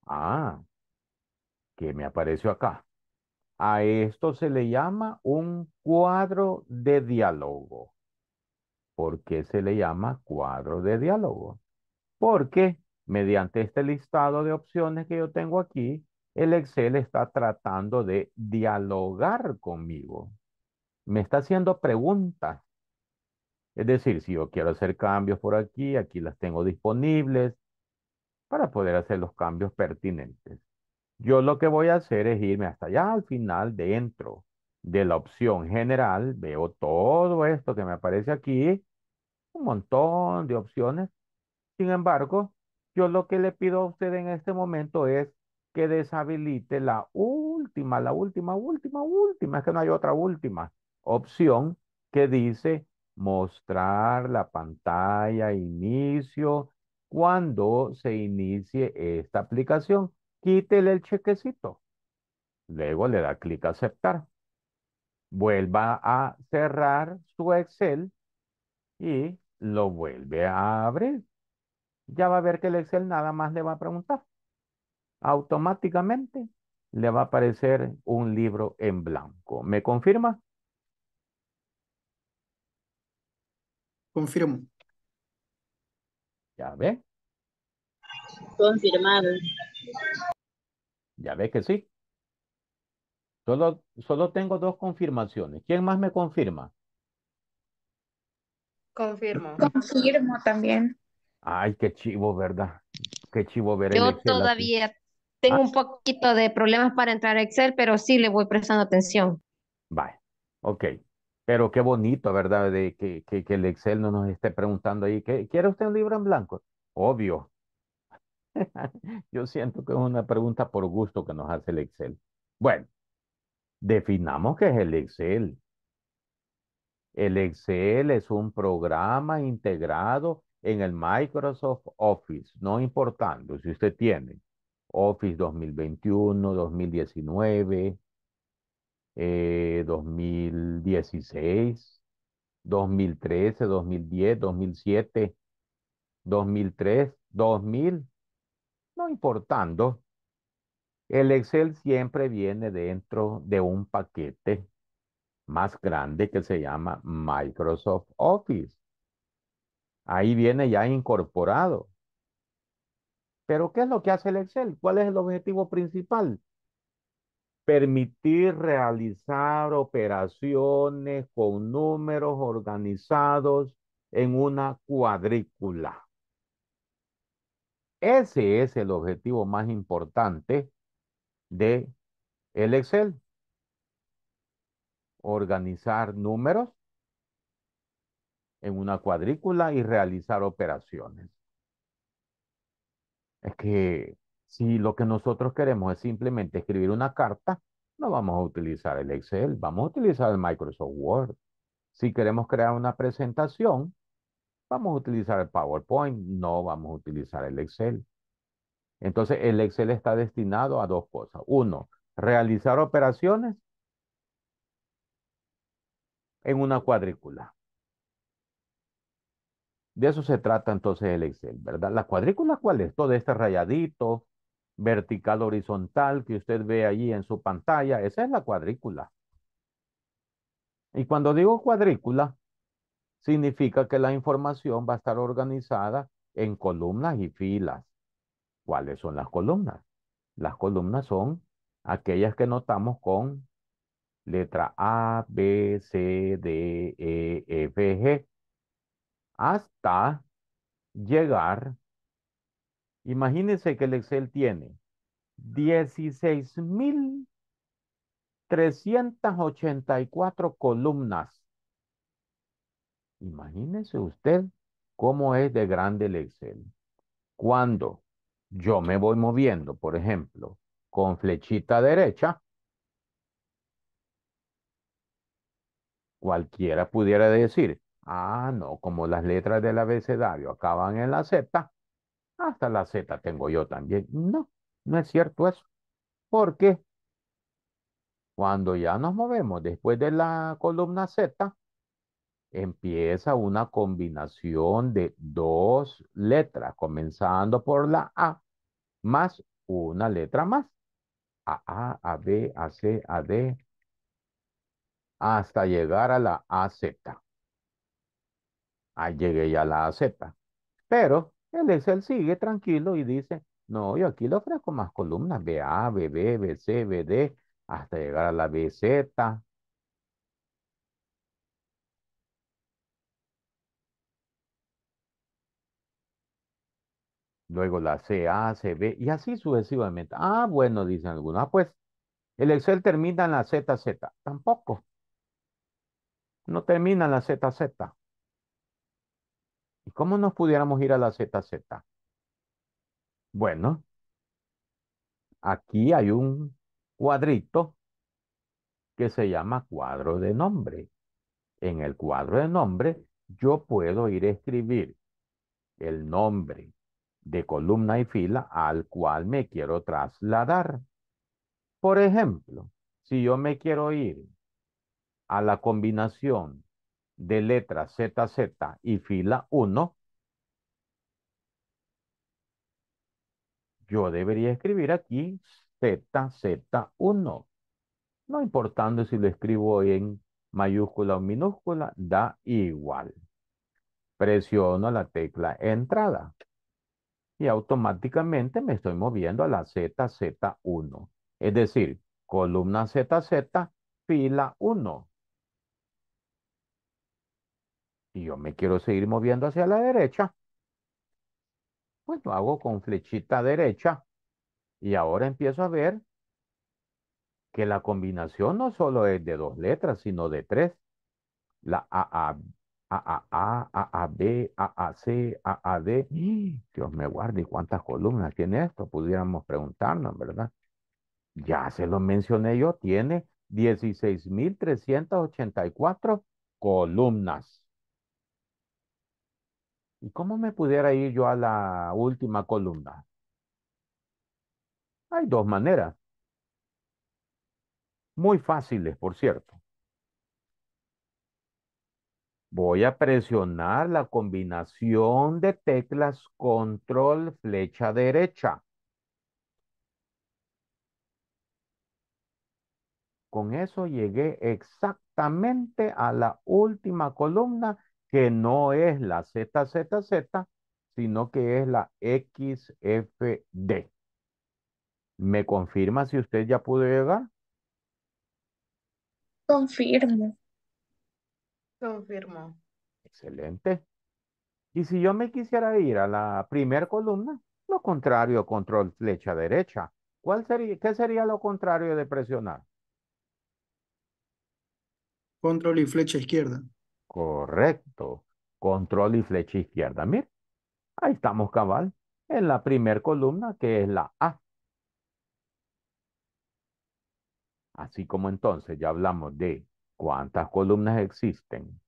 Ah, ¿qué me apareció acá? A esto se le llama un cuadro de diálogo. ¿Por qué se le llama cuadro de diálogo? Porque mediante este listado de opciones que yo tengo aquí, el Excel está tratando de dialogar conmigo. Me está haciendo preguntas. Es decir, si yo quiero hacer cambios por aquí, aquí las tengo disponibles para poder hacer los cambios pertinentes. Yo lo que voy a hacer es irme hasta allá al final, dentro de la opción general, veo todo esto que me aparece aquí, un montón de opciones. Sin embargo, yo lo que le pido a usted en este momento es que deshabilite la última, la última, última, última, es que no hay otra última opción que dice mostrar la pantalla, inicio cuando se inicie esta aplicación, quítele el chequecito. Luego le da clic a aceptar. Vuelva a cerrar su Excel y lo vuelve a abrir. Ya va a ver que el Excel nada más le va a preguntar. Automáticamente le va a aparecer un libro en blanco. ¿Me confirma? Confirmo. ¿Ya ve? Confirmado. ¿Ya ve que sí? Solo, solo tengo dos confirmaciones. ¿Quién más me confirma? Confirmo. Confirmo también. Ay, qué chivo, ¿verdad? Qué chivo ver Yo todavía tengo un ah. poquito de problemas para entrar a Excel, pero sí le voy prestando atención. Vale, ok. Pero qué bonito, ¿verdad? De que, el Excel no nos esté preguntando ahí, ¿quiere usted un libro en blanco? Obvio. Yo siento que es una pregunta por gusto que nos hace el Excel. Bueno, definamos qué es el Excel. El Excel es un programa integrado en el Microsoft Office, no importando si usted tiene Office 2021, 2019, 2016, 2013, 2010, 2007, 2003, 2000, no importando. El Excel siempre viene dentro de un paquete más grande que se llama Microsoft Office. Ahí viene ya incorporado. Pero ¿qué es lo que hace el Excel? ¿Cuál es el objetivo principal? permitir realizar operaciones con números organizados en una cuadrícula. Ese es el objetivo más importante de el Excel. Organizar números en una cuadrícula y realizar operaciones. Es que si lo que nosotros queremos es simplemente escribir una carta, no vamos a utilizar el Excel, vamos a utilizar el Microsoft Word. Si queremos crear una presentación, vamos a utilizar el PowerPoint, no vamos a utilizar el Excel. Entonces, el Excel está destinado a dos cosas. Uno, realizar operaciones en una cuadrícula. De eso se trata entonces el Excel, ¿verdad? La cuadrícula, ¿cuál es? Todo este rayadito, vertical horizontal que usted ve allí en su pantalla, esa es la cuadrícula. Y cuando digo cuadrícula, significa que la información va a estar organizada en columnas y filas. ¿Cuáles son las columnas? Las columnas son aquellas que notamos con letra A, B, C, D, E, F, G, hasta llegar Imagínese que el Excel tiene 16.384 columnas. Imagínese usted cómo es de grande el Excel. Cuando yo me voy moviendo, por ejemplo, con flechita derecha, cualquiera pudiera decir, ah, no, como las letras del abecedario acaban en la Z, hasta la Z tengo yo también. No, no es cierto eso. Porque cuando ya nos movemos después de la columna Z, empieza una combinación de dos letras, comenzando por la A, más una letra más. A, A, A, B, A, C, A, D, hasta llegar a la AZ. Ahí llegué ya a la AZ. Pero el Excel sigue tranquilo y dice, no, yo aquí le ofrezco más columnas, BA, BB, BC, BD, hasta llegar a la BZ. Luego la CA, CB y así sucesivamente. Ah, bueno, dicen algunos. Ah, pues el Excel termina en la ZZ. Tampoco. No termina en la ZZ. ¿Cómo nos pudiéramos ir a la ZZ? Bueno, aquí hay un cuadrito que se llama cuadro de nombre. En el cuadro de nombre yo puedo ir a escribir el nombre de columna y fila al cual me quiero trasladar. Por ejemplo, si yo me quiero ir a la combinación de letra ZZ y fila 1, yo debería escribir aquí ZZ1. No importando si lo escribo en mayúscula o minúscula, da igual. Presiono la tecla entrada y automáticamente me estoy moviendo a la ZZ1. Es decir, columna ZZ, fila 1 y yo me quiero seguir moviendo hacia la derecha, pues hago con flechita derecha. Y ahora empiezo a ver que la combinación no solo es de dos letras, sino de tres. La A, AAA, AAB, AAC, AAD. Dios me guarde, ¿cuántas columnas tiene esto? Pudiéramos preguntarnos, ¿verdad? Ya se lo mencioné yo, tiene 16.384 columnas. ¿Y cómo me pudiera ir yo a la última columna? Hay dos maneras. Muy fáciles, por cierto. Voy a presionar la combinación de teclas control flecha derecha. Con eso llegué exactamente a la última columna que no es la ZZZ, sino que es la XFD. ¿Me confirma si usted ya pudo llegar? Confirmo. Confirmo. Excelente. Y si yo me quisiera ir a la primera columna, lo contrario, control flecha derecha. ¿Cuál sería, qué sería lo contrario de presionar? Control y flecha izquierda. Correcto. Control y flecha izquierda. Miren. ahí estamos cabal en la primera columna que es la A. Así como entonces ya hablamos de cuántas columnas existen,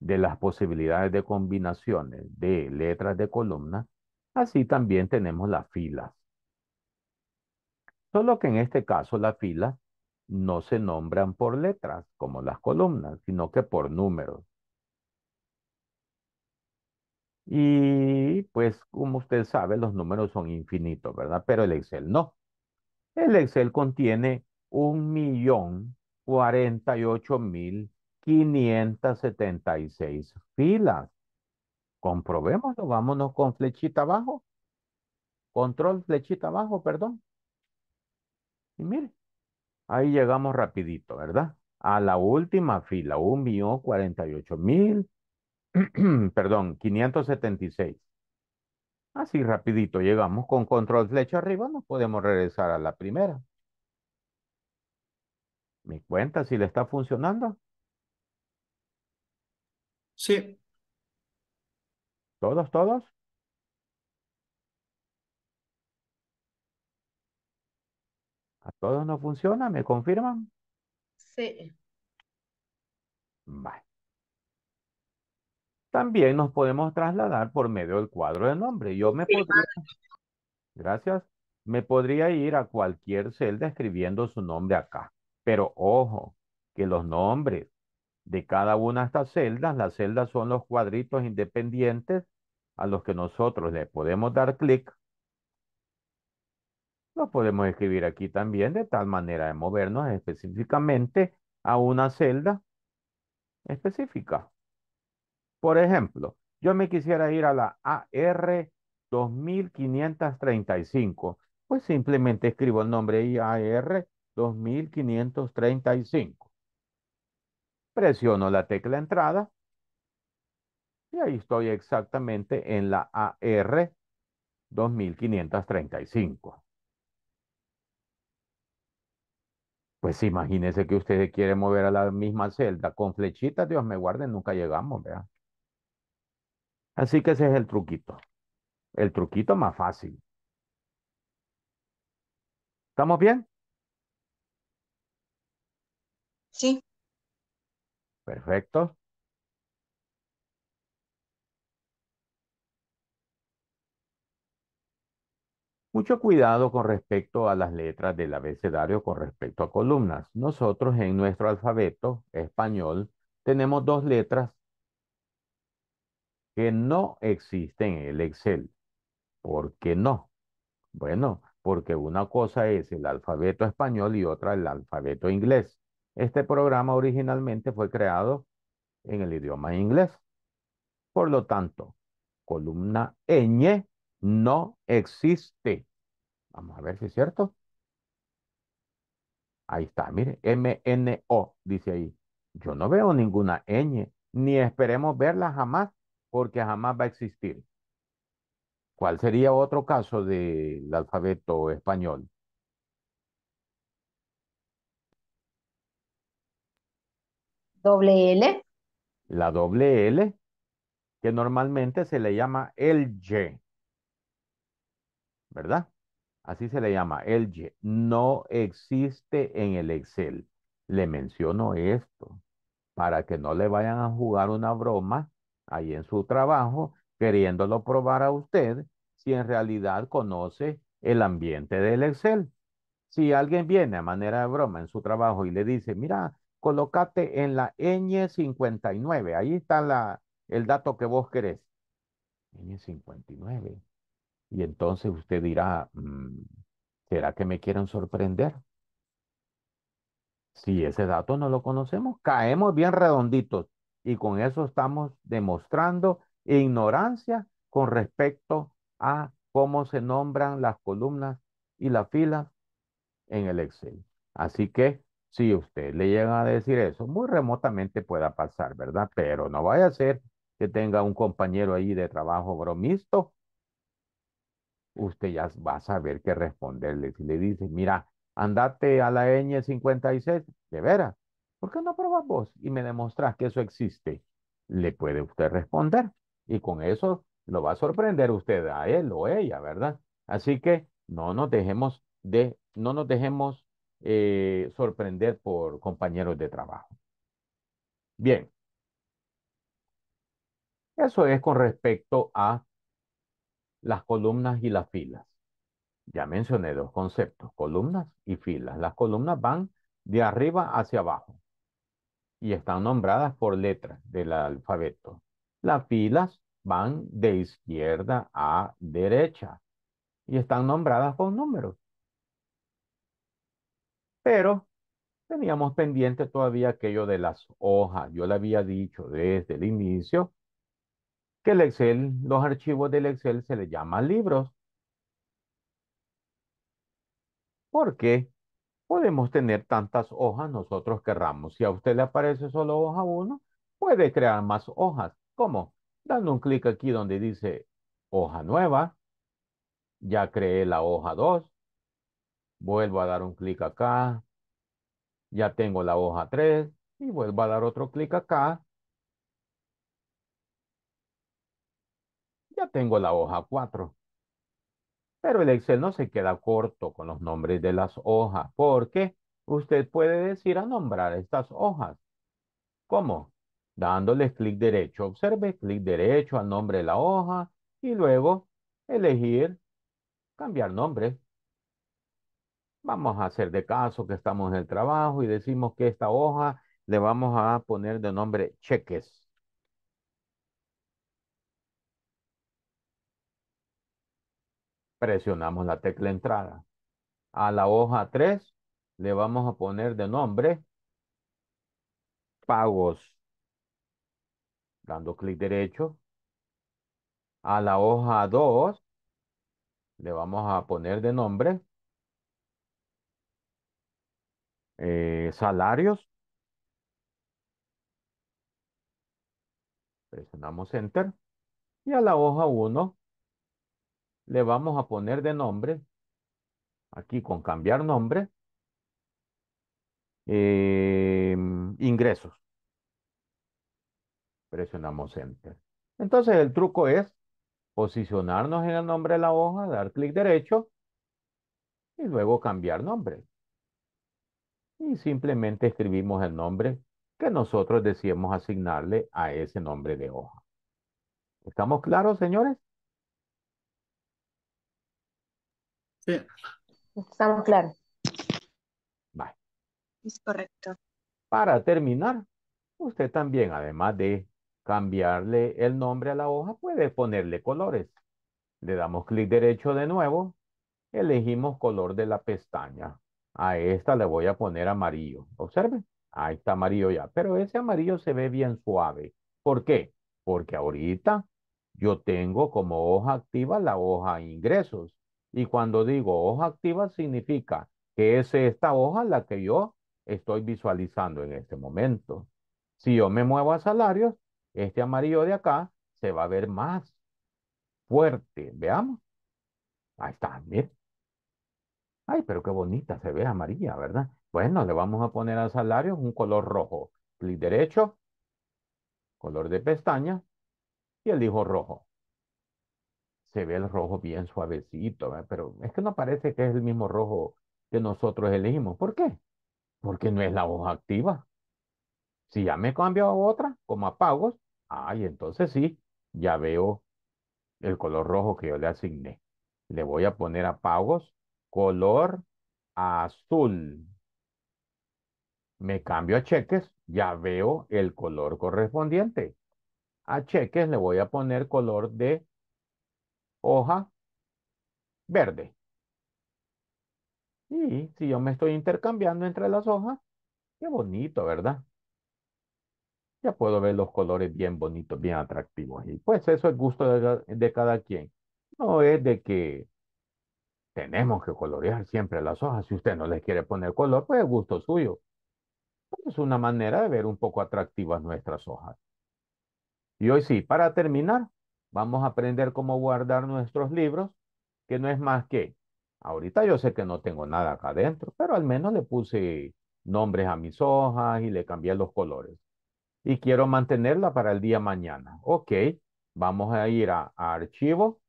de las posibilidades de combinaciones de letras de columna, así también tenemos las filas. Solo que en este caso la fila, no se nombran por letras, como las columnas, sino que por números. Y pues como usted sabe, los números son infinitos, ¿verdad? Pero el Excel no. El Excel contiene 1.048.576 filas. Comprobémoslo, vámonos con flechita abajo. Control flechita abajo, perdón. Y mire, Ahí llegamos rapidito, ¿verdad? A la última fila, un millón cuarenta y ocho mil, perdón, 576. Así rapidito llegamos con control flecha arriba, nos podemos regresar a la primera. ¿Me cuenta, si le está funcionando. Sí. ¿Todos, todos? A todos no funciona, ¿me confirman? Sí. Vale. También nos podemos trasladar por medio del cuadro de nombre. Yo me podría... Gracias. Me podría ir a cualquier celda escribiendo su nombre acá. Pero ojo, que los nombres de cada una de estas celdas, las celdas son los cuadritos independientes a los que nosotros le podemos dar clic lo podemos escribir aquí también de tal manera de movernos específicamente a una celda específica. Por ejemplo, yo me quisiera ir a la AR 2535. Pues simplemente escribo el nombre IAR 2535. Presiono la tecla entrada y ahí estoy exactamente en la AR 2535. Pues imagínense que usted se quiere mover a la misma celda con flechitas, Dios me guarde, nunca llegamos, vea. Así que ese es el truquito. El truquito más fácil. ¿Estamos bien? Sí. Perfecto. Mucho cuidado con respecto a las letras del abecedario con respecto a columnas. Nosotros en nuestro alfabeto español tenemos dos letras que no existen en el Excel. ¿Por qué no? Bueno, porque una cosa es el alfabeto español y otra el alfabeto inglés. Este programa originalmente fue creado en el idioma inglés. Por lo tanto, columna ñ no existe. Vamos a ver si es cierto. Ahí está, mire, M-N-O, dice ahí. Yo no veo ninguna ñ, ni esperemos verla jamás, porque jamás va a existir. ¿Cuál sería otro caso del alfabeto español? Doble L. La doble L, que normalmente se le llama el Y. ¿verdad? Así se le llama, ELGE. No existe en el Excel. Le menciono esto para que no le vayan a jugar una broma ahí en su trabajo, queriéndolo probar a usted si en realidad conoce el ambiente del Excel. Si alguien viene a manera de broma en su trabajo y le dice, mira, colócate en la n 59 ahí está la, el dato que vos querés. n 59 y entonces usted dirá, mm, ¿será que me quieren sorprender? Si ese dato no lo conocemos, caemos bien redonditos y con eso estamos demostrando ignorancia con respecto a cómo se nombran las columnas y las filas en el Excel. Así que si usted le llega a decir eso, muy remotamente pueda pasar, ¿verdad? Pero no vaya a ser que tenga un compañero ahí de trabajo bromisto usted ya va a saber qué responderle. Si le dice, mira, andate a la N 56 de veras, ¿por qué no probas vos y me demostras que eso existe? Le puede usted responder y con eso lo va a sorprender usted a él o ella, ¿verdad? Así que no nos dejemos de, no nos dejemos eh, sorprender por compañeros de trabajo. Bien. Eso es con respecto a las columnas y las filas. Ya mencioné dos conceptos, columnas y filas. Las columnas van de arriba hacia abajo y están nombradas por letras del alfabeto. Las filas van de izquierda a derecha y están nombradas con números. Pero teníamos pendiente todavía aquello de las hojas. Yo le había dicho desde el inicio que el Excel, los archivos del Excel se le llaman libros. ¿Por qué? Podemos tener tantas hojas nosotros querramos. Si a usted le aparece solo hoja 1, puede crear más hojas. ¿Cómo? Dando un clic aquí donde dice hoja nueva. Ya creé la hoja 2. Vuelvo a dar un clic acá. Ya tengo la hoja 3. Y vuelvo a dar otro clic acá Ya tengo la hoja 4. Pero el Excel no se queda corto con los nombres de las hojas, porque usted puede decir a nombrar estas hojas. ¿Cómo? Dándoles clic derecho, observe, clic derecho al nombre de la hoja y luego elegir cambiar nombre. Vamos a hacer de caso que estamos en el trabajo y decimos que esta hoja le vamos a poner de nombre cheques. presionamos la tecla entrada. A la hoja 3 le vamos a poner de nombre pagos. Dando clic derecho. A la hoja 2 le vamos a poner de nombre eh, salarios. Presionamos Enter. Y a la hoja 1 le vamos a poner de nombre, aquí con cambiar nombre, em, ingresos. Presionamos Enter. Entonces el truco es posicionarnos en el nombre de la hoja, dar clic derecho y luego cambiar nombre. Y simplemente escribimos el nombre que nosotros decíamos asignarle a ese nombre de hoja. ¿Estamos claros, señores? Sí. Estamos claros. Bye. Es correcto. Para terminar, usted también, además de cambiarle el nombre a la hoja, puede ponerle colores. Le damos clic derecho de nuevo, elegimos color de la pestaña. A esta le voy a poner amarillo. Observe, ahí está amarillo ya, pero ese amarillo se ve bien suave. ¿Por qué? Porque ahorita yo tengo como hoja activa la hoja ingresos. Y cuando digo hoja activa, significa que es esta hoja la que yo estoy visualizando en este momento. Si yo me muevo a salarios, este amarillo de acá se va a ver más fuerte. Veamos. Ahí está, miren. Ay, pero qué bonita se ve amarilla, ¿verdad? Bueno, le vamos a poner a salarios un color rojo. Clic derecho, color de pestaña y elijo rojo se ve el rojo bien suavecito, pero es que no parece que es el mismo rojo que nosotros elegimos. ¿Por qué? Porque no es la hoja activa. Si ya me cambio a otra, como apagos, ay, entonces sí, ya veo el color rojo que yo le asigné. Le voy a poner a pagos, color azul. Me cambio a cheques, ya veo el color correspondiente. A cheques le voy a poner color de hoja verde. Y si yo me estoy intercambiando entre las hojas, qué bonito, ¿verdad? Ya puedo ver los colores bien bonitos, bien atractivos. Y pues eso es gusto de, cada quien. No es de que tenemos que colorear siempre las hojas. Si usted no les quiere poner color, pues es gusto suyo. Es una manera de ver un poco atractivas nuestras hojas. Y hoy sí, para terminar, Vamos a aprender cómo guardar nuestros libros, que no es más que, ahorita yo sé que no tengo nada acá adentro, pero al menos le puse nombres a mis hojas y le cambié los colores. Y quiero mantenerla para el día mañana. Ok, vamos a ir a, a archivo.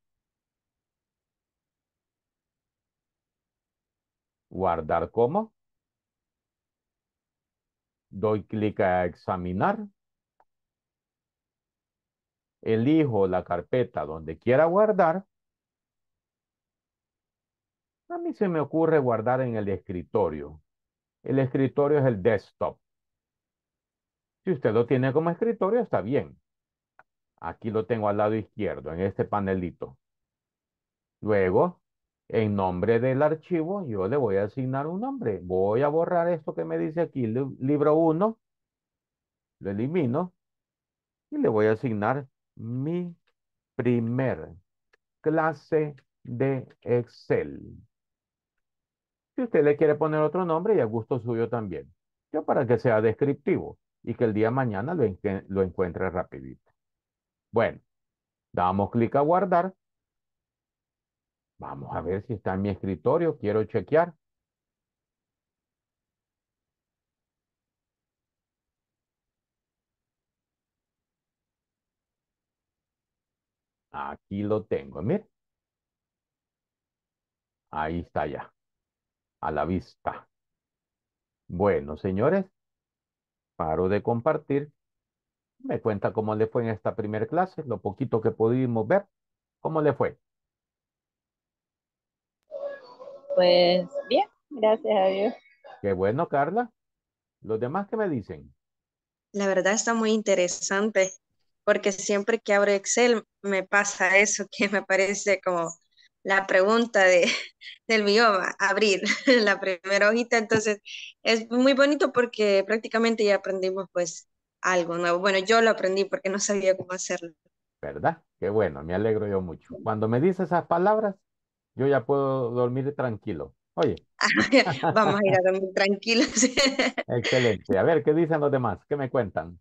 Guardar como. Doy clic a examinar elijo la carpeta donde quiera guardar, a mí se me ocurre guardar en el escritorio. El escritorio es el desktop. Si usted lo tiene como escritorio, está bien. Aquí lo tengo al lado izquierdo, en este panelito. Luego, en nombre del archivo, yo le voy a asignar un nombre. Voy a borrar esto que me dice aquí, libro 1. Lo elimino y le voy a asignar mi primer clase de Excel. Si usted le quiere poner otro nombre, y a gusto suyo también. Yo para que sea descriptivo y que el día de mañana lo, lo encuentre rapidito. Bueno, damos clic a guardar. Vamos a ver si está en mi escritorio. Quiero chequear. Aquí lo tengo, mire. Ahí está ya, a la vista. Bueno, señores, paro de compartir. Me cuenta cómo le fue en esta primera clase, lo poquito que pudimos ver. ¿Cómo le fue? Pues bien, gracias a Dios. Qué bueno, Carla. ¿Los demás qué me dicen? La verdad está muy interesante porque siempre que abro Excel me pasa eso que me parece como la pregunta de, del bioma, abrir la primera hojita. Entonces, es muy bonito porque prácticamente ya aprendimos pues algo nuevo. Bueno, yo lo aprendí porque no sabía cómo hacerlo. ¿Verdad? Qué bueno, me alegro yo mucho. Cuando me dice esas palabras, yo ya puedo dormir tranquilo. Oye. Ah, vamos a ir a dormir tranquilos. Excelente. A ver, ¿qué dicen los demás? ¿Qué me cuentan?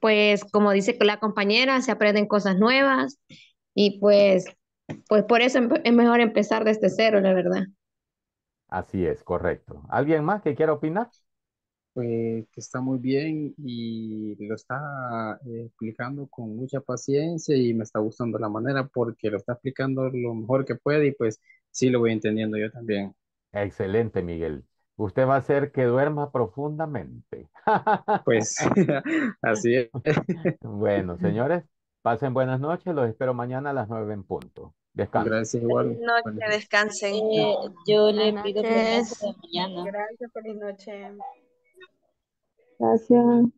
pues como dice la compañera, se aprenden cosas nuevas y pues, pues por eso em, es mejor empezar desde cero, la verdad. Así es, correcto. ¿Alguien más que quiera opinar? Pues que está muy bien y lo está explicando eh, con mucha paciencia y me está gustando la manera porque lo está explicando lo mejor que puede y pues sí lo voy entendiendo yo también. Excelente, Miguel usted va a hacer que duerma profundamente. Pues así es. Bueno, señores, pasen buenas noches. Los espero mañana a las nueve en punto. Descansen. Gracias igual. noche, descansen. Eh, yo les pido que mañana. Gracias, feliz noche. Gracias.